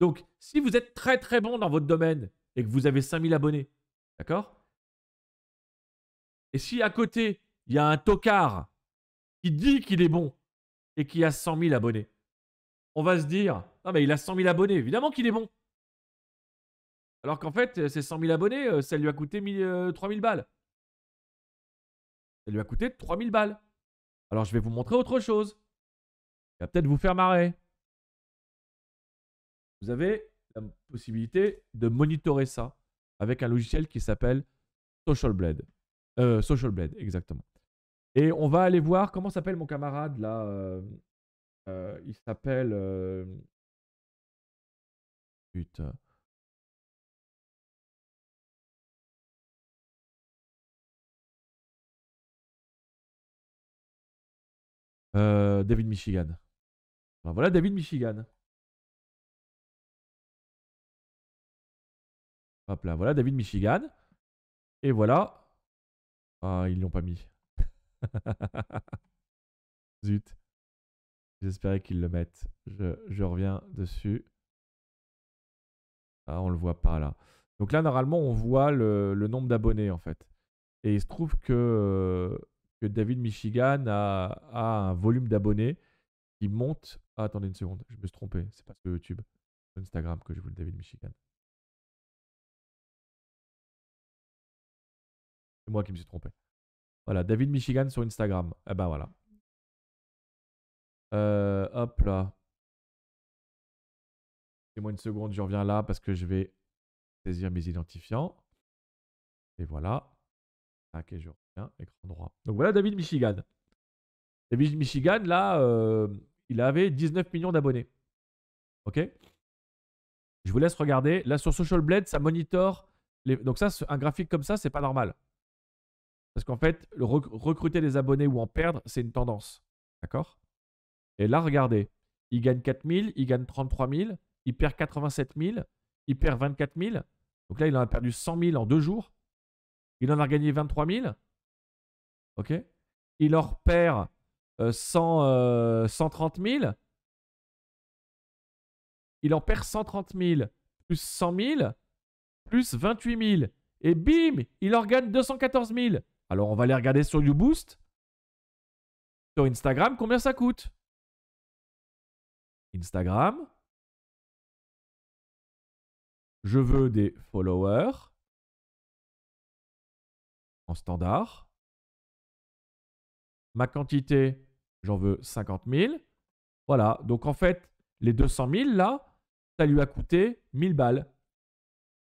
Donc, si vous êtes très très bon dans votre domaine et que vous avez 5000 abonnés, d'accord Et si à côté, il y a un tocard qui dit qu'il est bon et qui a 100 000 abonnés, on va se dire, non ah, mais il a 100 000 abonnés, évidemment qu'il est bon. Alors qu'en fait, euh, ces 100 000 abonnés, euh, ça lui a coûté 3 000 euh, balles. Ça lui a coûté 3 000 balles. Alors je vais vous montrer autre chose. Ça va peut-être vous faire marrer. Vous avez la possibilité de monitorer ça avec un logiciel qui s'appelle Social Blade. Social Blade, exactement. Et on va aller voir comment s'appelle mon camarade là. Euh, euh, il s'appelle. Euh, putain. David Michigan. voilà David Michigan. Hop là, voilà David Michigan. Et voilà. Ah, ils l'ont pas mis. (laughs) Zut. J'espérais qu'ils le mettent. Je, reviens dessus. Ah, on le voit pas là. Donc là, normalement, on voit le, nombre d'abonnés en fait. Et il se trouve que, euh, David Michigan a, un volume d'abonnés qui monte. Ah, attendez une seconde, je me suis trompé. C'est pas sur YouTube, Instagram que je voulais David Michigan. C'est moi qui me suis trompé. Voilà, David Michigan sur Instagram. Eh ben voilà. Euh, hop là. fais moi une seconde, je reviens là parce que je vais saisir mes identifiants. Et voilà. Ok, je reviens, écran droit. Donc voilà David Michigan. David Michigan, là, euh, il avait 19 millions d'abonnés. Ok Je vous laisse regarder. Là, sur Social Blade, ça monitor. Donc ça, un graphique comme ça, c'est pas normal. Parce qu'en fait, le recruter des abonnés ou en perdre, c'est une tendance. D'accord Et là, regardez, il gagne 4000, il gagne 33 000, il perd 87 000, il perd 24 000. Donc là, il en a perdu 100 000 en deux jours. Il en a gagné 23 000. OK euh, euh, Il en perd 130 000. Il en perd 130 000 plus 100 000 plus 28 000. Et bim, il en gagne 214 000. Alors on va aller regarder sur YouBoost, sur Instagram, combien ça coûte. Instagram. Je veux des followers en standard. Ma quantité, j'en veux 50 000. Voilà, donc en fait, les 200 000, là, ça lui a coûté 1000 balles.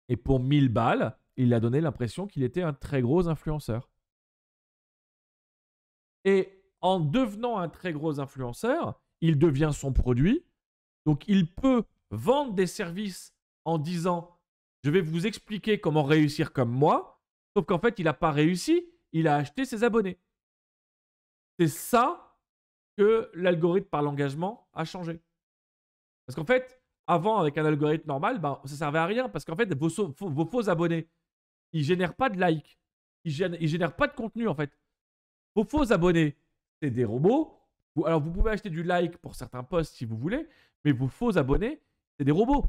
Et pour 1000 balles, il a donné l'impression qu'il était un très gros influenceur. Et en devenant un très gros influenceur, il devient son produit. Donc il peut vendre des services en disant je vais vous expliquer comment réussir comme moi. Sauf qu'en fait, il n'a pas réussi, il a acheté ses abonnés. C'est ça que l'algorithme par l'engagement a changé. Parce qu'en fait, avant, avec un algorithme normal, ben, ça ne servait à rien. Parce qu'en fait, vos, faux abonnés, ils ne génèrent pas de likes, ils ne ils génèrent pas de contenu en fait. Vos faux abonnés, c'est des robots. Alors, vous pouvez acheter du like pour certains posts si vous voulez, mais vos faux abonnés, c'est des robots.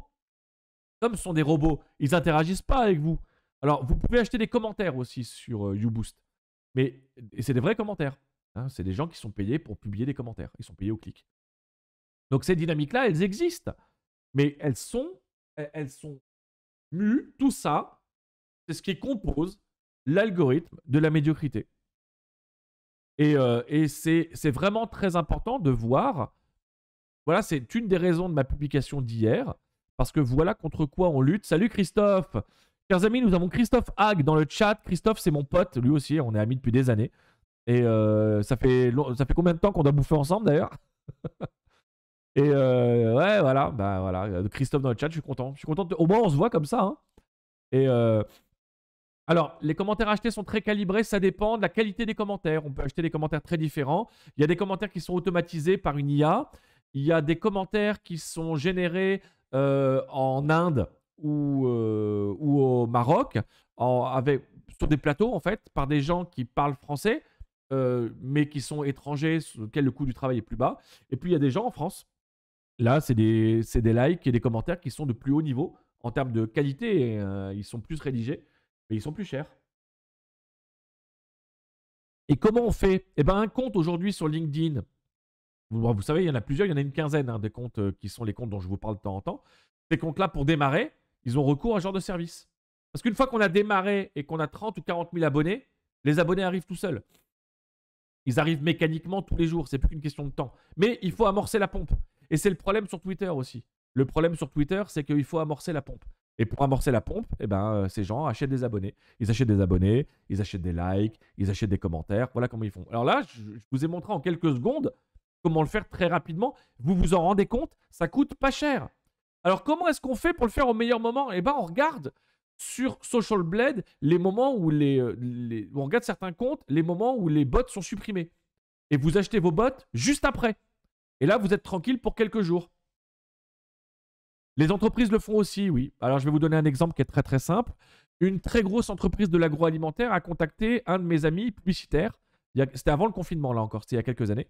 Comme ce sont des robots, ils n'interagissent pas avec vous. Alors, vous pouvez acheter des commentaires aussi sur YouBoost. Euh, mais c'est des vrais commentaires. Hein. c'est des gens qui sont payés pour publier des commentaires. Ils sont payés au clic. Donc, ces dynamiques-là, elles existent. Mais elles sont, elles sont mues. Tout ça, c'est ce qui compose l'algorithme de la médiocrité. Et, euh, c'est vraiment très important de voir. Voilà, c'est une des raisons de ma publication d'hier, parce que voilà contre quoi on lutte. Salut Christophe Chers amis, nous avons Christophe Hag dans le chat. Christophe, c'est mon pote, lui aussi, on est amis depuis des années. Et euh, ça, fait ça fait combien de temps qu'on a bouffer ensemble d'ailleurs (laughs) Et euh, ouais, voilà, bah voilà. Christophe dans le chat, je suis content. Je suis content. Au moins, on se voit comme ça. Hein. Et, alors, les commentaires achetés sont très calibrés, ça dépend de la qualité des commentaires. On peut acheter des commentaires très différents. Il y a des commentaires qui sont automatisés par une IA. Il y a des commentaires qui sont générés euh, en Inde ou, euh, au Maroc, avec, sur des plateaux en fait, par des gens qui parlent français, euh, mais qui sont étrangers, sur lesquels le coût du travail est plus bas. Et puis il y a des gens en France. Là, c'est des, likes et des commentaires qui sont de plus haut niveau en termes de qualité. Et, ils sont plus rédigés. Et ils sont plus chers. Et comment on fait Eh bien, un compte aujourd'hui sur LinkedIn. Bah, vous, savez, il y en a plusieurs, il y en a une quinzaine hein, des comptes euh, qui sont les comptes dont je vous parle de temps en temps. Ces comptes-là, pour démarrer, ils ont recours à un genre de service. Parce qu'une fois qu'on a démarré et qu'on a 30 ou 40 000 abonnés, les abonnés arrivent tout seuls. Ils arrivent mécaniquement tous les jours, c'est plus qu'une question de temps. Mais il faut amorcer la pompe. Et c'est le problème sur Twitter aussi. Le problème sur Twitter, c'est qu'il faut amorcer la pompe. Et pour amorcer la pompe, eh ben, euh, ces gens achètent des abonnés. Ils achètent des abonnés, ils achètent des likes, ils achètent des commentaires. Voilà comment ils font. Alors là, je, vous ai montré en quelques secondes comment le faire très rapidement. Vous vous en rendez compte Ça coûte pas cher. Alors comment est-ce qu'on fait pour le faire au meilleur moment Eh ben, on regarde sur Social Blade les moments où les, euh, on regarde certains comptes, les moments où les bots sont supprimés. Et vous achetez vos bots juste après. Et là, vous êtes tranquille pour quelques jours. Les entreprises le font aussi, oui. Alors je vais vous donner un exemple qui est très très simple. Une très grosse entreprise de l'agroalimentaire a contacté un de mes amis publicitaires. C'était avant le confinement, là encore, c'était il y a quelques années.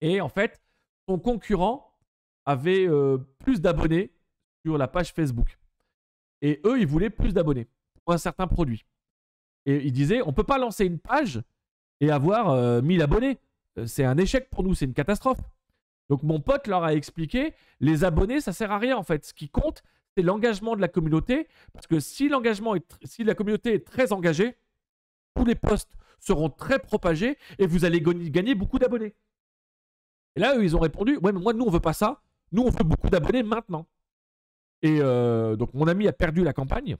Et en fait, son concurrent avait euh, plus d'abonnés sur la page Facebook. Et eux, ils voulaient plus d'abonnés pour un certain produit. Et ils disaient, on ne peut pas lancer une page et avoir 1000 euh, abonnés. Euh, c'est un échec pour nous, c'est une catastrophe. Donc mon pote leur a expliqué, les abonnés, ça sert à rien en fait. Ce qui compte, c'est l'engagement de la communauté, parce que si l'engagement, est si la communauté est très engagée, tous les posts seront très propagés et vous allez gagner beaucoup d'abonnés. Et là, eux, ils ont répondu, ouais, mais moi, nous, on veut pas ça. Nous, on veut beaucoup d'abonnés maintenant. Et euh, donc, mon ami a perdu la campagne.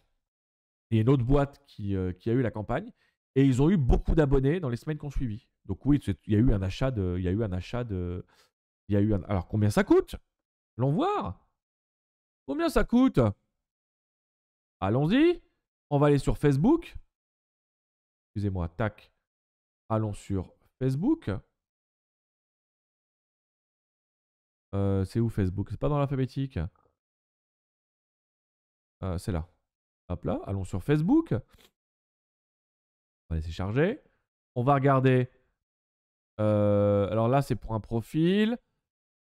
Et une autre boîte qui, euh, qui a eu la campagne. Et ils ont eu beaucoup d'abonnés dans les semaines qui ont suivi. Donc oui, il y a eu un achat de, il y a eu un achat de, il y a eu un... Alors, combien ça coûte Allons voir. Combien ça coûte Allons-y. On va aller sur Facebook. Excusez-moi, tac. Allons sur Facebook. Euh, c'est où Facebook C'est pas dans l'alphabétique. Euh, c'est là. Hop là, allons sur Facebook. On va laisser charger. On va regarder. Euh, alors là, c'est pour un profil.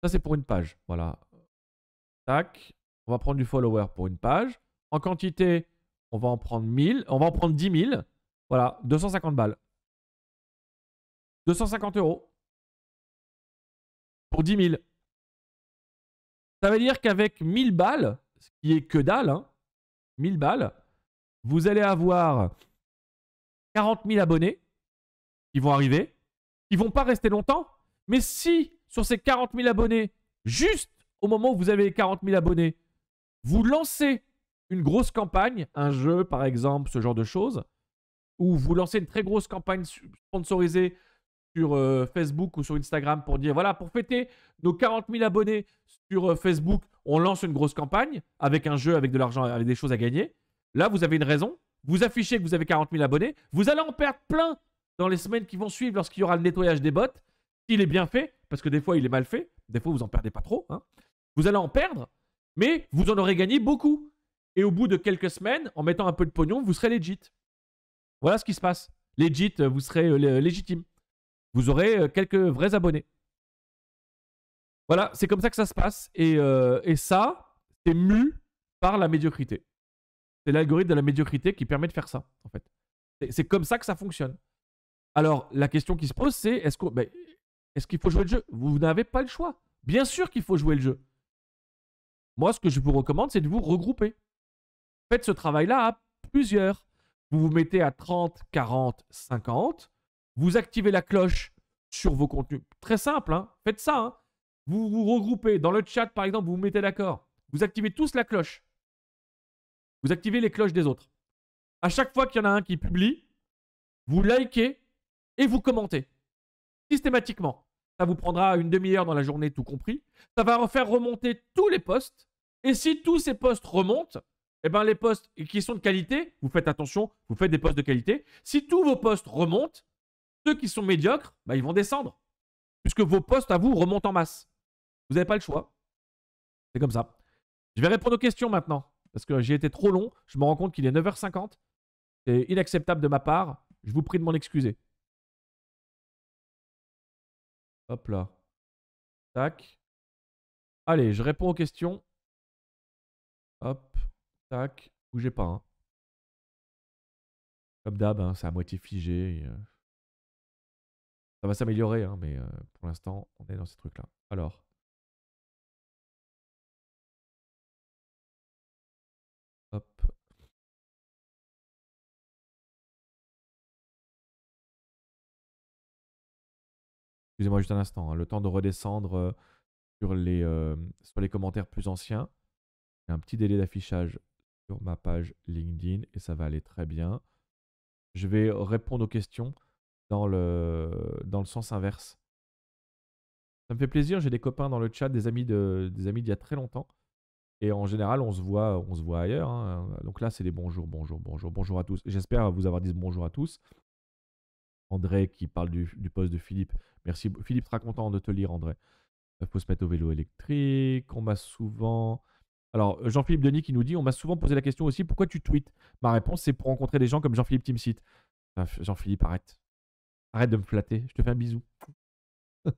Ça, c'est pour une page. Voilà. Tac. On va prendre du follower pour une page. En quantité, on va en prendre 1000. On va en prendre 10 000. Voilà, 250 balles. 250 euros. Pour 10 000. Ça veut dire qu'avec 1000 balles, ce qui est que dalle, hein, 1000 balles, vous allez avoir 40 000 abonnés qui vont arriver. Ils vont pas rester longtemps. Mais si sur ces 40 000 abonnés, juste au moment où vous avez les 40 000 abonnés, vous lancez une grosse campagne, un jeu par exemple, ce genre de choses, ou vous lancez une très grosse campagne sponsorisée sur euh, Facebook ou sur Instagram pour dire voilà, pour fêter nos 40 000 abonnés sur euh, Facebook, on lance une grosse campagne avec un jeu, avec de l'argent, avec des choses à gagner. Là, vous avez une raison. Vous affichez que vous avez 40 000 abonnés. Vous allez en perdre plein dans les semaines qui vont suivre lorsqu'il y aura le nettoyage des bots, s'il est bien fait parce que des fois il est mal fait, des fois vous en perdez pas trop, hein. vous allez en perdre, mais vous en aurez gagné beaucoup. Et au bout de quelques semaines, en mettant un peu de pognon, vous serez legit. Voilà ce qui se passe. Legit, euh, vous serez euh, légitime. Vous aurez euh, quelques vrais abonnés. Voilà, c'est comme ça que ça se passe. Et, ça, c'est mu par la médiocrité. C'est l'algorithme de la médiocrité qui permet de faire ça, en fait. C'est comme ça que ça fonctionne. Alors, la question qui se pose, c'est est-ce que est-ce qu'il faut jouer le jeu Vous n'avez pas le choix. Bien sûr qu'il faut jouer le jeu. Moi, ce que je vous recommande, c'est de vous regrouper. Faites ce travail-là à plusieurs. Vous vous mettez à 30, 40, 50. Vous activez la cloche sur vos contenus. Très simple, hein faites ça. Hein. vous vous regroupez. Dans le chat, par exemple, vous vous mettez d'accord. Vous activez tous la cloche. Vous activez les cloches des autres. À chaque fois qu'il y en a un qui publie, vous likez et vous commentez. Systématiquement. Ça vous prendra une demi-heure dans la journée, tout compris. Ça va faire remonter tous les postes. Et si tous ces postes remontent, eh ben les postes qui sont de qualité, vous faites attention, vous faites des postes de qualité. Si tous vos postes remontent, ceux qui sont médiocres, bah, ils vont descendre. Puisque vos postes à vous remontent en masse. Vous n'avez pas le choix. C'est comme ça. Je vais répondre aux questions maintenant. Parce que j'ai été trop long. Je me rends compte qu'il est 9h50. C'est inacceptable de ma part. Je vous prie de m'en excuser. Hop là. Tac. Allez, je réponds aux questions. Hop. Tac. Bougez pas. Hein. Comme d'hab, hein, c'est à moitié figé. Euh, ça va s'améliorer, hein, mais euh, pour l'instant, on est dans ces trucs-là. Alors. Excusez-moi juste un instant, hein, le temps de redescendre euh, sur les, euh, les commentaires plus anciens. J'ai un petit délai d'affichage sur ma page LinkedIn et ça va aller très bien. Je vais répondre aux questions dans le, dans le sens inverse. Ça me fait plaisir, j'ai des copains dans le chat, des amis d'il y a très longtemps. Et en général, on se voit, on se voit ailleurs. Hein. Donc là, c'est des bonjour, bonjour, bonjour, bonjour à tous. J'espère vous avoir dit bonjour à tous. André qui parle du, poste de Philippe. Merci. Philippe sera content de te lire, André. Il faut se mettre au vélo électrique. On m'a souvent. Alors, euh, Jean-Philippe Denis qui nous dit On m'a souvent posé la question aussi pourquoi tu tweets Ma réponse, c'est pour rencontrer des gens comme Jean-Philippe Timsit. Ah, Jean-Philippe, arrête. Arrête de me flatter. Je te fais un bisou. (laughs)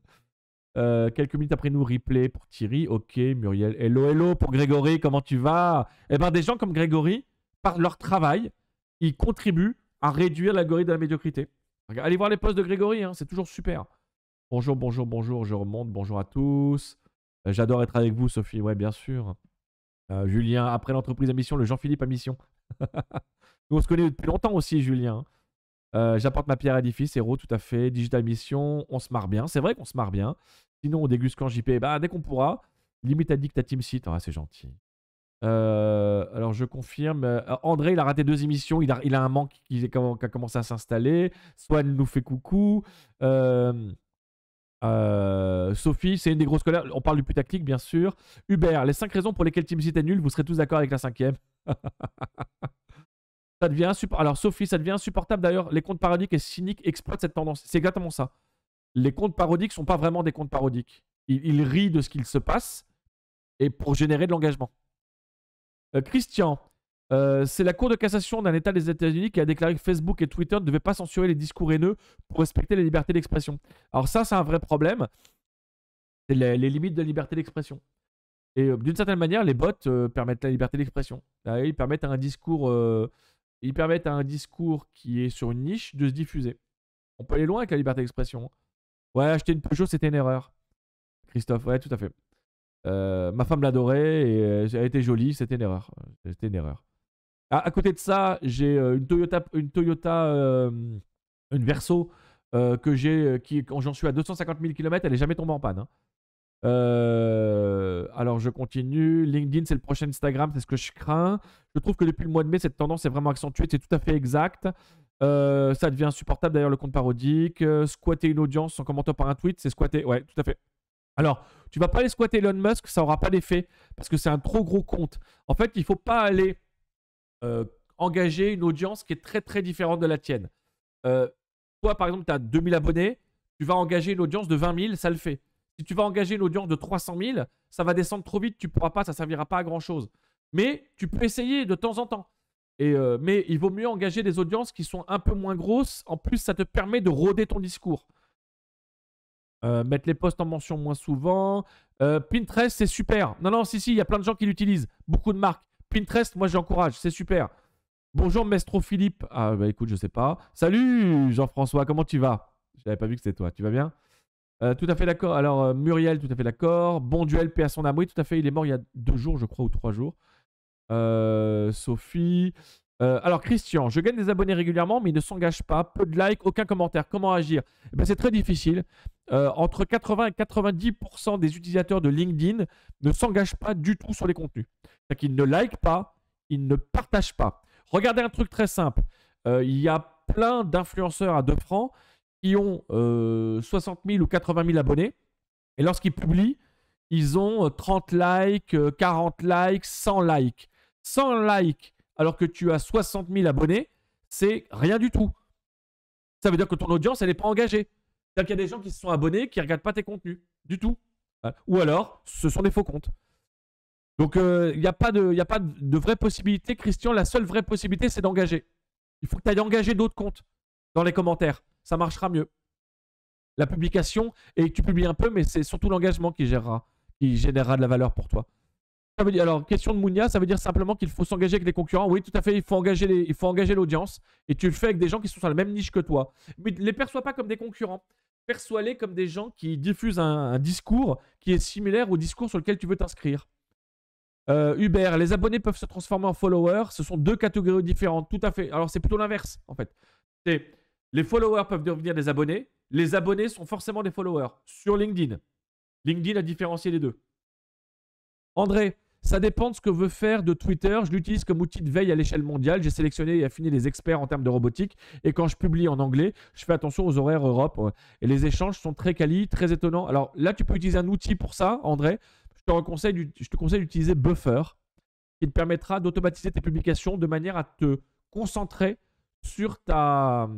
Euh, quelques minutes après nous, replay pour Thierry. Ok, Muriel. Hello, hello pour Grégory. Comment tu vas Eh bien, des gens comme Grégory, par leur travail, ils contribuent à réduire l'algorithme de la médiocrité. Allez voir les posts de Grégory, hein, c'est toujours super. Bonjour, bonjour, bonjour, je remonte, bonjour à tous. Euh, j'adore être avec vous, Sophie, ouais, bien sûr. Euh, Julien, après l'entreprise à mission, le Jean-Philippe à mission. (laughs) on se connaît depuis longtemps aussi, Julien. Euh, j'apporte ma pierre à l'édifice, héros, tout à fait. Digital Mission, on se marre bien. C'est vrai qu'on se marre bien. Sinon, on déguste quand JP. Bah, dès qu'on pourra. Limite addict à Team Site. Ah, c'est gentil. Euh, alors je confirme, euh, André il a raté deux émissions, il a, un manque qui, a commencé à s'installer. Swan nous fait coucou. Euh, Sophie, c'est une des grosses colères. On parle du putaclic bien sûr. Hubert, les cinq raisons pour lesquelles Team City est nul, vous serez tous d'accord avec la cinquième. (laughs) ça devient insupportable. Alors Sophie, ça devient insupportable d'ailleurs. Les comptes parodiques et cyniques exploitent cette tendance. C'est exactement ça. Les comptes parodiques sont pas vraiment des comptes parodiques. Ils, ils rient de ce qu'il se passe et pour générer de l'engagement. Euh, Christian, euh, c'est la Cour de cassation d'un État des États-Unis qui a déclaré que Facebook et Twitter ne devaient pas censurer les discours haineux pour respecter la liberté d'expression. Alors ça, c'est un vrai problème. C'est les, limites de la liberté d'expression. Et euh, d'une certaine manière, les bots permettent la liberté d'expression. Ah, ils permettent à un discours, ils permettent à un discours qui est sur une niche de se diffuser. On peut aller loin avec la liberté d'expression. Hein. Ouais, acheter une Peugeot, c'était une erreur. Christophe, ouais, tout à fait. Euh, ma femme l'adorait et euh, elle était jolie, c'était une erreur. C'était une erreur. À, côté de ça, j'ai euh, une Toyota, une Toyota, une Verso que j'ai, qui quand j'en suis à 250 000 km, elle est jamais tombée en panne. Hein. alors je continue. LinkedIn, c'est le prochain Instagram, c'est ce que je crains. Je trouve que depuis le mois de mai, cette tendance est vraiment accentuée. C'est tout à fait exact. ça devient insupportable d'ailleurs le compte parodique. squatter une audience en commentant par un tweet, c'est squatter. Ouais, tout à fait. Alors, tu vas pas aller squatter Elon Musk, ça n'aura pas d'effet parce que c'est un trop gros compte. En fait, il faut pas aller euh, engager une audience qui est très très différente de la tienne. Euh, toi, par exemple, tu as 2000 abonnés, tu vas engager une audience de 20 000, ça le fait. Si tu vas engager une audience de 300 000, ça va descendre trop vite, tu pourras pas, ça servira pas à grand chose. Mais tu peux essayer de temps en temps. Euh, mais il vaut mieux engager des audiences qui sont un peu moins grosses. En plus, ça te permet de roder ton discours. Euh, mettre les posts en mention moins souvent. Euh, Pinterest, c'est super. Non, non, si, si, il y a plein de gens qui l'utilisent. Beaucoup de marques. Pinterest, moi j'encourage, c'est super. Bonjour Mestro Philippe. Ah bah écoute, je sais pas. Salut Jean-François, comment tu vas Je n'avais pas vu que c'était toi. Tu vas bien euh, Tout à fait d'accord. Alors Muriel, tout à fait d'accord. Bon duel, paix à son amour. » Oui, tout à fait. Il est mort il y a deux jours, je crois, ou trois jours. Sophie. alors Christian, je gagne des abonnés régulièrement, mais ils ne s'engagent pas, peu de likes, aucun commentaire. Comment agir eh ben C'est très difficile. Euh, entre 80 et 90% des utilisateurs de LinkedIn ne s'engagent pas du tout sur les contenus. C'est-à-dire qu'ils ne likent pas, ils ne partagent pas. Regardez un truc très simple. Euh, il y a plein d'influenceurs à 2 francs qui ont 60 euh, 000 ou 80 000 abonnés. Et lorsqu'ils publient, ils ont 30 likes, 40 likes, 100 likes. 100 likes alors que tu as 60 000 abonnés, c'est rien du tout. Ça veut dire que ton audience, elle n'est pas engagée. C'est-à-dire qu'il y a des gens qui se sont abonnés qui ne regardent pas tes contenus du tout. Hein, ou alors, ce sont des faux comptes. Donc, euh, il n'y a pas, de, a pas de, vraie possibilité, Christian. La seule vraie possibilité, c'est d'engager. Il faut que tu ailles engager d'autres comptes dans les commentaires. Ça marchera mieux. La publication, et tu publies un peu, mais c'est surtout l'engagement qui qui générera de la valeur pour toi alors, question de Mounia, ça veut dire simplement qu'il faut s'engager avec les concurrents. Oui, tout à fait, il faut engager il faut engager l'audience. Et tu le fais avec des gens qui sont sur la même niche que toi. Mais ne les perçois pas comme des concurrents. Perçois-les comme des gens qui diffusent un, discours qui est similaire au discours sur lequel tu veux t'inscrire. Euh, Hubert, les abonnés peuvent se transformer en followers. Ce sont deux catégories différentes, tout à fait. Alors, c'est plutôt l'inverse, en fait. les followers peuvent devenir des abonnés. Les abonnés sont forcément des followers sur LinkedIn. LinkedIn a différencié les deux. André, ça dépend de ce que veut faire de Twitter. Je l'utilise comme outil de veille à l'échelle mondiale. J'ai sélectionné et affiné les experts en termes de robotique. Et quand je publie en anglais, je fais attention aux horaires Europe. Et les échanges sont très quali, très étonnants. Alors là, tu peux utiliser un outil pour ça, André. Je te conseille, je te conseille d'utiliser Buffer, qui te permettra d'automatiser tes publications de manière à te concentrer sur ta,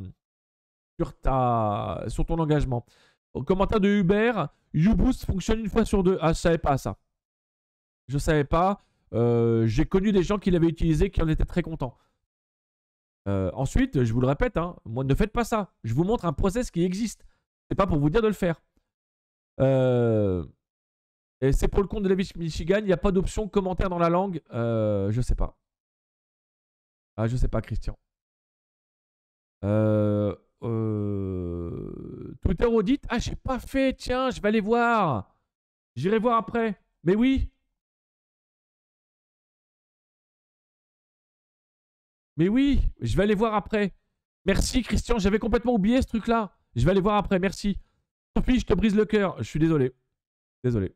sur ta, sur ton engagement. commentaire de Hubert, YouBoost fonctionne une fois sur deux. Ah, je savais pas ça je ne savais pas. Euh, j'ai connu des gens qui l'avaient utilisé qui en étaient très contents. Euh, ensuite, je vous le répète, hein, moi, ne faites pas ça. Je vous montre un process qui existe. Ce n'est pas pour vous dire de le faire. Euh, et c'est pour le compte de la Michigan. Il n'y a pas d'option commentaire dans la langue. je ne sais pas. Ah, je sais pas, Christian. Twitter Audit. Ah, j'ai pas fait. Tiens, je vais aller voir. J'irai voir après. Mais oui, Mais oui, je vais aller voir après. Merci Christian, j'avais complètement oublié ce truc-là. Je vais aller voir après, merci. Sophie, je te brise le cœur. Je suis désolé. Désolé.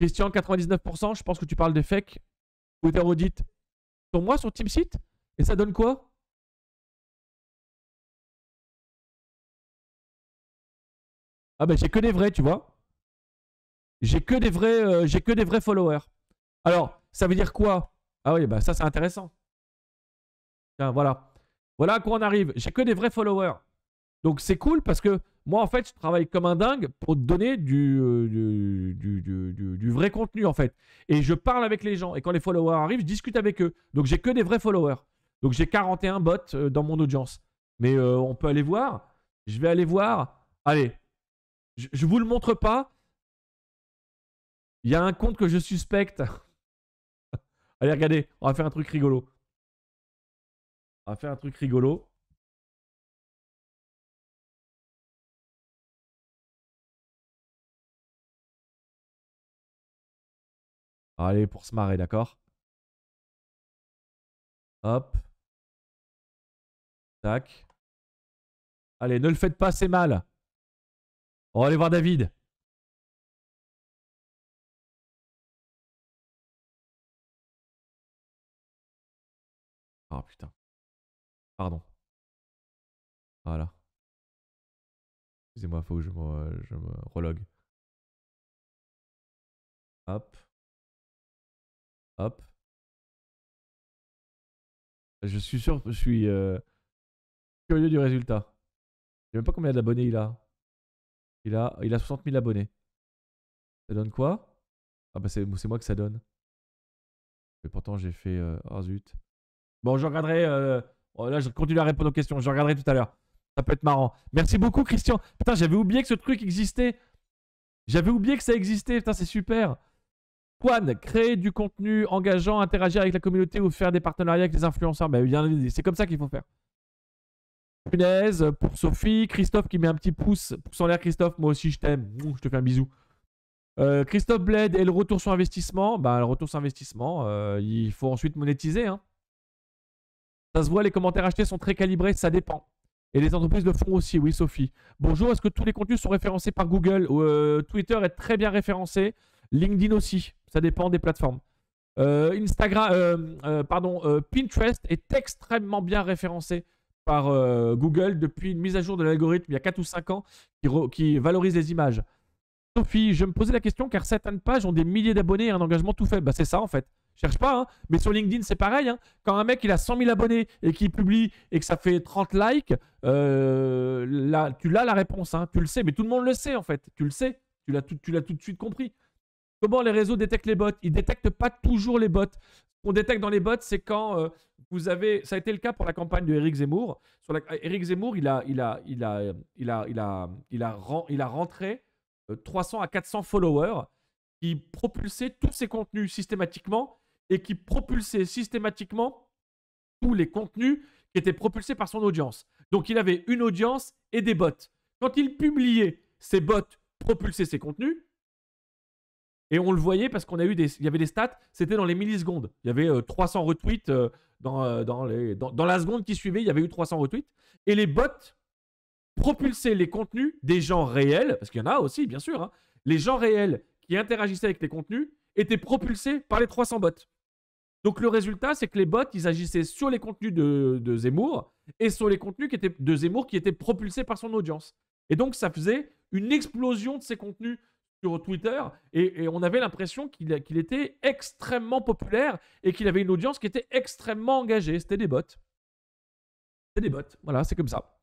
Christian, 99%, je pense que tu parles des fakes ou des audits. Sur moi, sur TeamSite Et ça donne quoi Ah ben j'ai que des vrais, tu vois. J'ai que des vrais, euh, j'ai que des vrais followers. Alors, ça veut dire quoi Ah oui, bah ça c'est intéressant voilà. Voilà à quoi on arrive. J'ai que des vrais followers. Donc c'est cool parce que moi en fait je travaille comme un dingue pour te donner euh, du, du, vrai contenu en fait. Et je parle avec les gens et quand les followers arrivent je discute avec eux. Donc j'ai que des vrais followers. Donc j'ai 41 bots euh, dans mon audience. Mais euh, on peut aller voir. Je vais aller voir. Allez, je vous le montre pas. Il y a un compte que je suspecte. (laughs) Allez regardez, on va faire un truc rigolo va faire un truc rigolo. Allez, pour se marrer, d'accord Hop. Tac. Allez, ne le faites pas, c'est mal. On va aller voir David. Oh putain. Pardon. Voilà. Excusez-moi, il faut que je me, je me relogue. Hop. Hop. Je suis sûr, je suis euh, curieux du résultat. Je sais même pas combien d'abonnés il a. Il a, il a 60 000 abonnés. Ça donne quoi Ah bah c'est moi que ça donne. Mais pourtant j'ai fait... Euh, oh zut. Bon, je regarderai... Euh, Oh, là, je continue à répondre aux questions. Je regarderai tout à l'heure. Ça peut être marrant. Merci beaucoup, Christian. Putain, j'avais oublié que ce truc existait. J'avais oublié que ça existait. Putain, c'est super. Quan, créer du contenu engageant, interagir avec la communauté ou faire des partenariats avec des influenceurs. Ben, c'est comme ça qu'il faut faire. Punaise, pour Sophie, Christophe qui met un petit pouce. Pouce en l'air, Christophe. Moi aussi, je t'aime. Je te fais un bisou. Euh, Christophe Bled et le retour sur investissement. Bah, le retour sur investissement, euh, il faut ensuite monétiser. Hein. Ça se voit, les commentaires achetés sont très calibrés, ça dépend. Et les entreprises le font aussi, oui, Sophie. Bonjour, est-ce que tous les contenus sont référencés par Google euh, Twitter est très bien référencé. LinkedIn aussi, ça dépend des plateformes. Euh, Instagram, euh, pardon, Pinterest est extrêmement bien référencé par Google depuis une mise à jour de l'algorithme il y a 4 ou 5 ans qui, valorise les images. Sophie, je me posais la question car certaines pages ont des milliers d'abonnés et un engagement tout fait. Bah, c'est ça en fait. Cherche pas, hein. mais sur LinkedIn, c'est pareil. Hein. Quand un mec il a 100 000 abonnés et qu'il publie et que ça fait 30 likes, euh, là, tu l'as la réponse, hein. tu le sais, mais tout le monde le sait en fait. Tu le sais, tu l'as tout, tout de suite compris. Comment les réseaux détectent les bots Ils détectent pas toujours les bots. Ce qu'on détecte dans les bots, c'est quand euh, vous avez. Ça a été le cas pour la campagne de Eric Zemmour. Sur Eric euh, Zemmour, il a, il a rentré 300 à 400 followers qui propulsaient tous ses contenus systématiquement et qui propulsait systématiquement tous les contenus qui étaient propulsés par son audience. Donc il avait une audience et des bots. Quand il publiait, ses bots propulsaient ses contenus. Et on le voyait parce qu'on a eu des, il y avait des stats, c'était dans les millisecondes. Il y avait 300 euh, retweets euh, euh, dans, dans, la seconde qui suivait, il y avait eu 300 retweets. Et les bots propulsaient les contenus des gens réels, parce qu'il y en a aussi, bien sûr, hein. les gens réels qui interagissaient avec les contenus étaient propulsés par les 300 bots. Donc le résultat, c'est que les bots, ils agissaient sur les contenus de, Zemmour et sur les contenus qui étaient, de Zemmour qui étaient propulsés par son audience. Et donc ça faisait une explosion de ces contenus sur Twitter et, on avait l'impression qu'il était extrêmement populaire et qu'il avait une audience qui était extrêmement engagée. C'était des bots. C'était des bots. Voilà, c'est comme ça.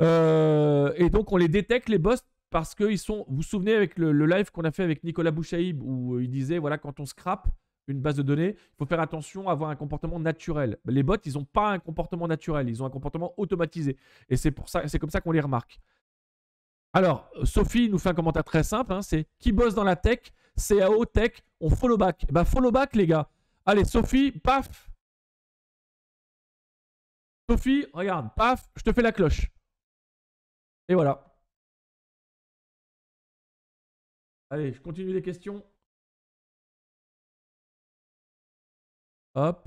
Euh, et donc on les détecte, les bots, parce qu'ils sont... Vous vous souvenez avec le, live qu'on a fait avec Nicolas Bouchaïb où il disait, voilà, quand on scrape une base de données, il faut faire attention à avoir un comportement naturel. Les bots, ils n'ont pas un comportement naturel, ils ont un comportement automatisé. Et c'est pour ça, c'est comme ça qu'on les remarque. Alors, Sophie nous fait un commentaire très simple, hein, c'est qui bosse dans la tech, CAO tech, on follow back. Bah follow back les gars. Allez, Sophie, paf. Sophie, regarde, paf, je te fais la cloche. Et voilà. Allez, je continue les questions. Hop.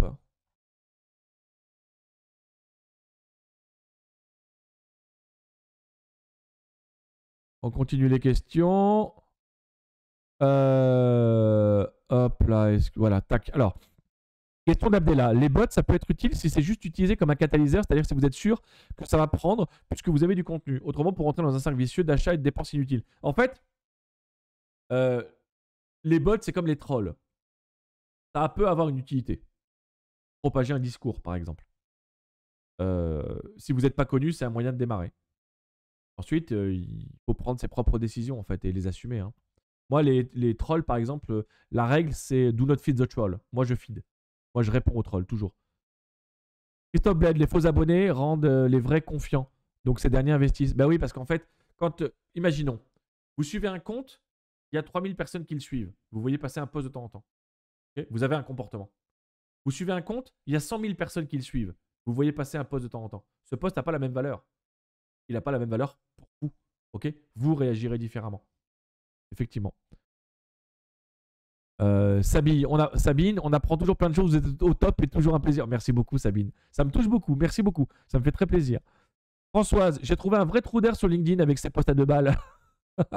On continue les questions. Euh, hop là, voilà, tac. Alors, question d'Abdella. Les bots, ça peut être utile si c'est juste utilisé comme un catalyseur, c'est-à-dire si vous êtes sûr que ça va prendre puisque vous avez du contenu. Autrement, pour rentrer dans un cercle vicieux d'achat et de dépenses inutiles. En fait, euh, les bots, c'est comme les trolls. Ça peut avoir une utilité propager un discours, par exemple. Euh, si vous n'êtes pas connu, c'est un moyen de démarrer. Ensuite, euh, il faut prendre ses propres décisions, en fait, et les assumer. Hein. Moi, les, les, trolls, par exemple, la règle, c'est do not feed the troll. Moi, je feed. Moi, je réponds aux trolls, toujours. Christophe Bled, les faux abonnés rendent euh, les vrais confiants. Donc, ces derniers investissent. Ben oui, parce qu'en fait, quand, imaginons, vous suivez un compte, il y a 3000 personnes qui le suivent. Vous voyez passer un post de temps en temps. vous avez un comportement. Vous suivez un compte, il y a 100 000 personnes qui le suivent. Vous voyez passer un poste de temps en temps. Ce poste n'a pas la même valeur. Il n'a pas la même valeur pour vous. Ok Vous réagirez différemment. Effectivement. Euh, Sabine, on apprend toujours plein de choses. Vous êtes au top et toujours un plaisir. Merci beaucoup, Sabine. Ça me touche beaucoup. Merci beaucoup. Ça me fait très plaisir. Françoise, j'ai trouvé un vrai trou d'air sur LinkedIn avec ses postes à deux balles. (laughs)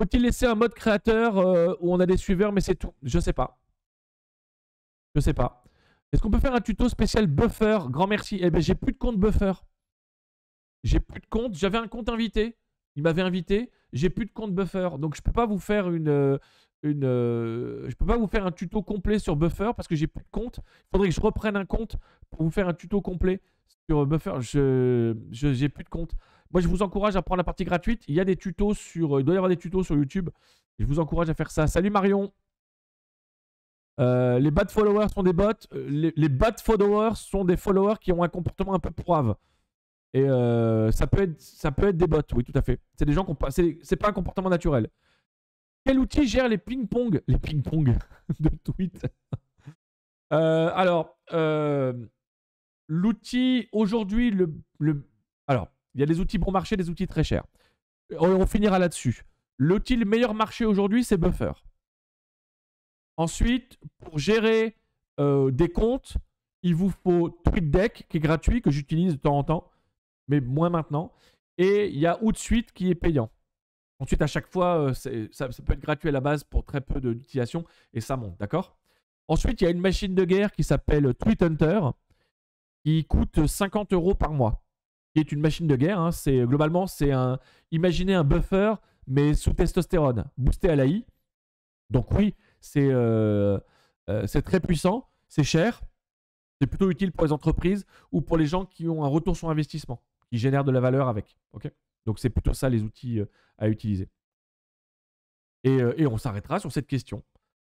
Faut-il laisser un mode créateur euh, où on a des suiveurs, mais c'est tout Je ne sais pas. Je sais pas. Est-ce qu'on peut faire un tuto spécial buffer Grand merci. Eh ben j'ai plus de compte buffer. J'ai plus de compte. J'avais un compte invité. Il m'avait invité. J'ai plus de compte buffer. Donc je peux pas vous faire une, euh, une euh, je peux pas vous faire un tuto complet sur buffer parce que j'ai plus de compte. Il faudrait que je reprenne un compte pour vous faire un tuto complet sur euh, buffer. Je j'ai plus de compte. Moi, je vous encourage à prendre la partie gratuite. Il y a des tutos sur, il doit y avoir des tutos sur YouTube. Je vous encourage à faire ça. Salut Marion. Euh, les bad followers sont des bots. Euh, les, bad followers sont des followers qui ont un comportement un peu proave. Et euh, ça, peut être, ça peut être des bots, oui, tout à fait. C'est des gens qui C'est pas un comportement naturel. Quel outil gère les ping-pong Les ping-pong (laughs) de tweet alors, l'outil aujourd'hui, le, Alors, il y a des outils bon marché, des outils très chers. On, on finira là-dessus. L'outil le meilleur marché aujourd'hui, c'est Buffer. Ensuite, pour gérer euh, des comptes, il vous faut TweetDeck qui est gratuit, que j'utilise de temps en temps, mais moins maintenant. Et il y a OutSuite qui est payant. Ensuite, à chaque fois, euh, ça, peut être gratuit à la base pour très peu d'utilisation et ça monte, d'accord Ensuite, il y a une machine de guerre qui s'appelle TweetHunter Hunter qui coûte 50 euros par mois. Qui est une machine de guerre. Hein. c'est globalement, c'est un. Imaginez un buffer mais sous testostérone, boosté à l'AI. Donc oui, euh, euh, c'est très puissant, c'est cher, c'est plutôt utile pour les entreprises ou pour les gens qui ont un retour sur investissement, qui génèrent de la valeur avec. Donc c'est plutôt ça les outils euh, à utiliser. et on s'arrêtera sur cette question.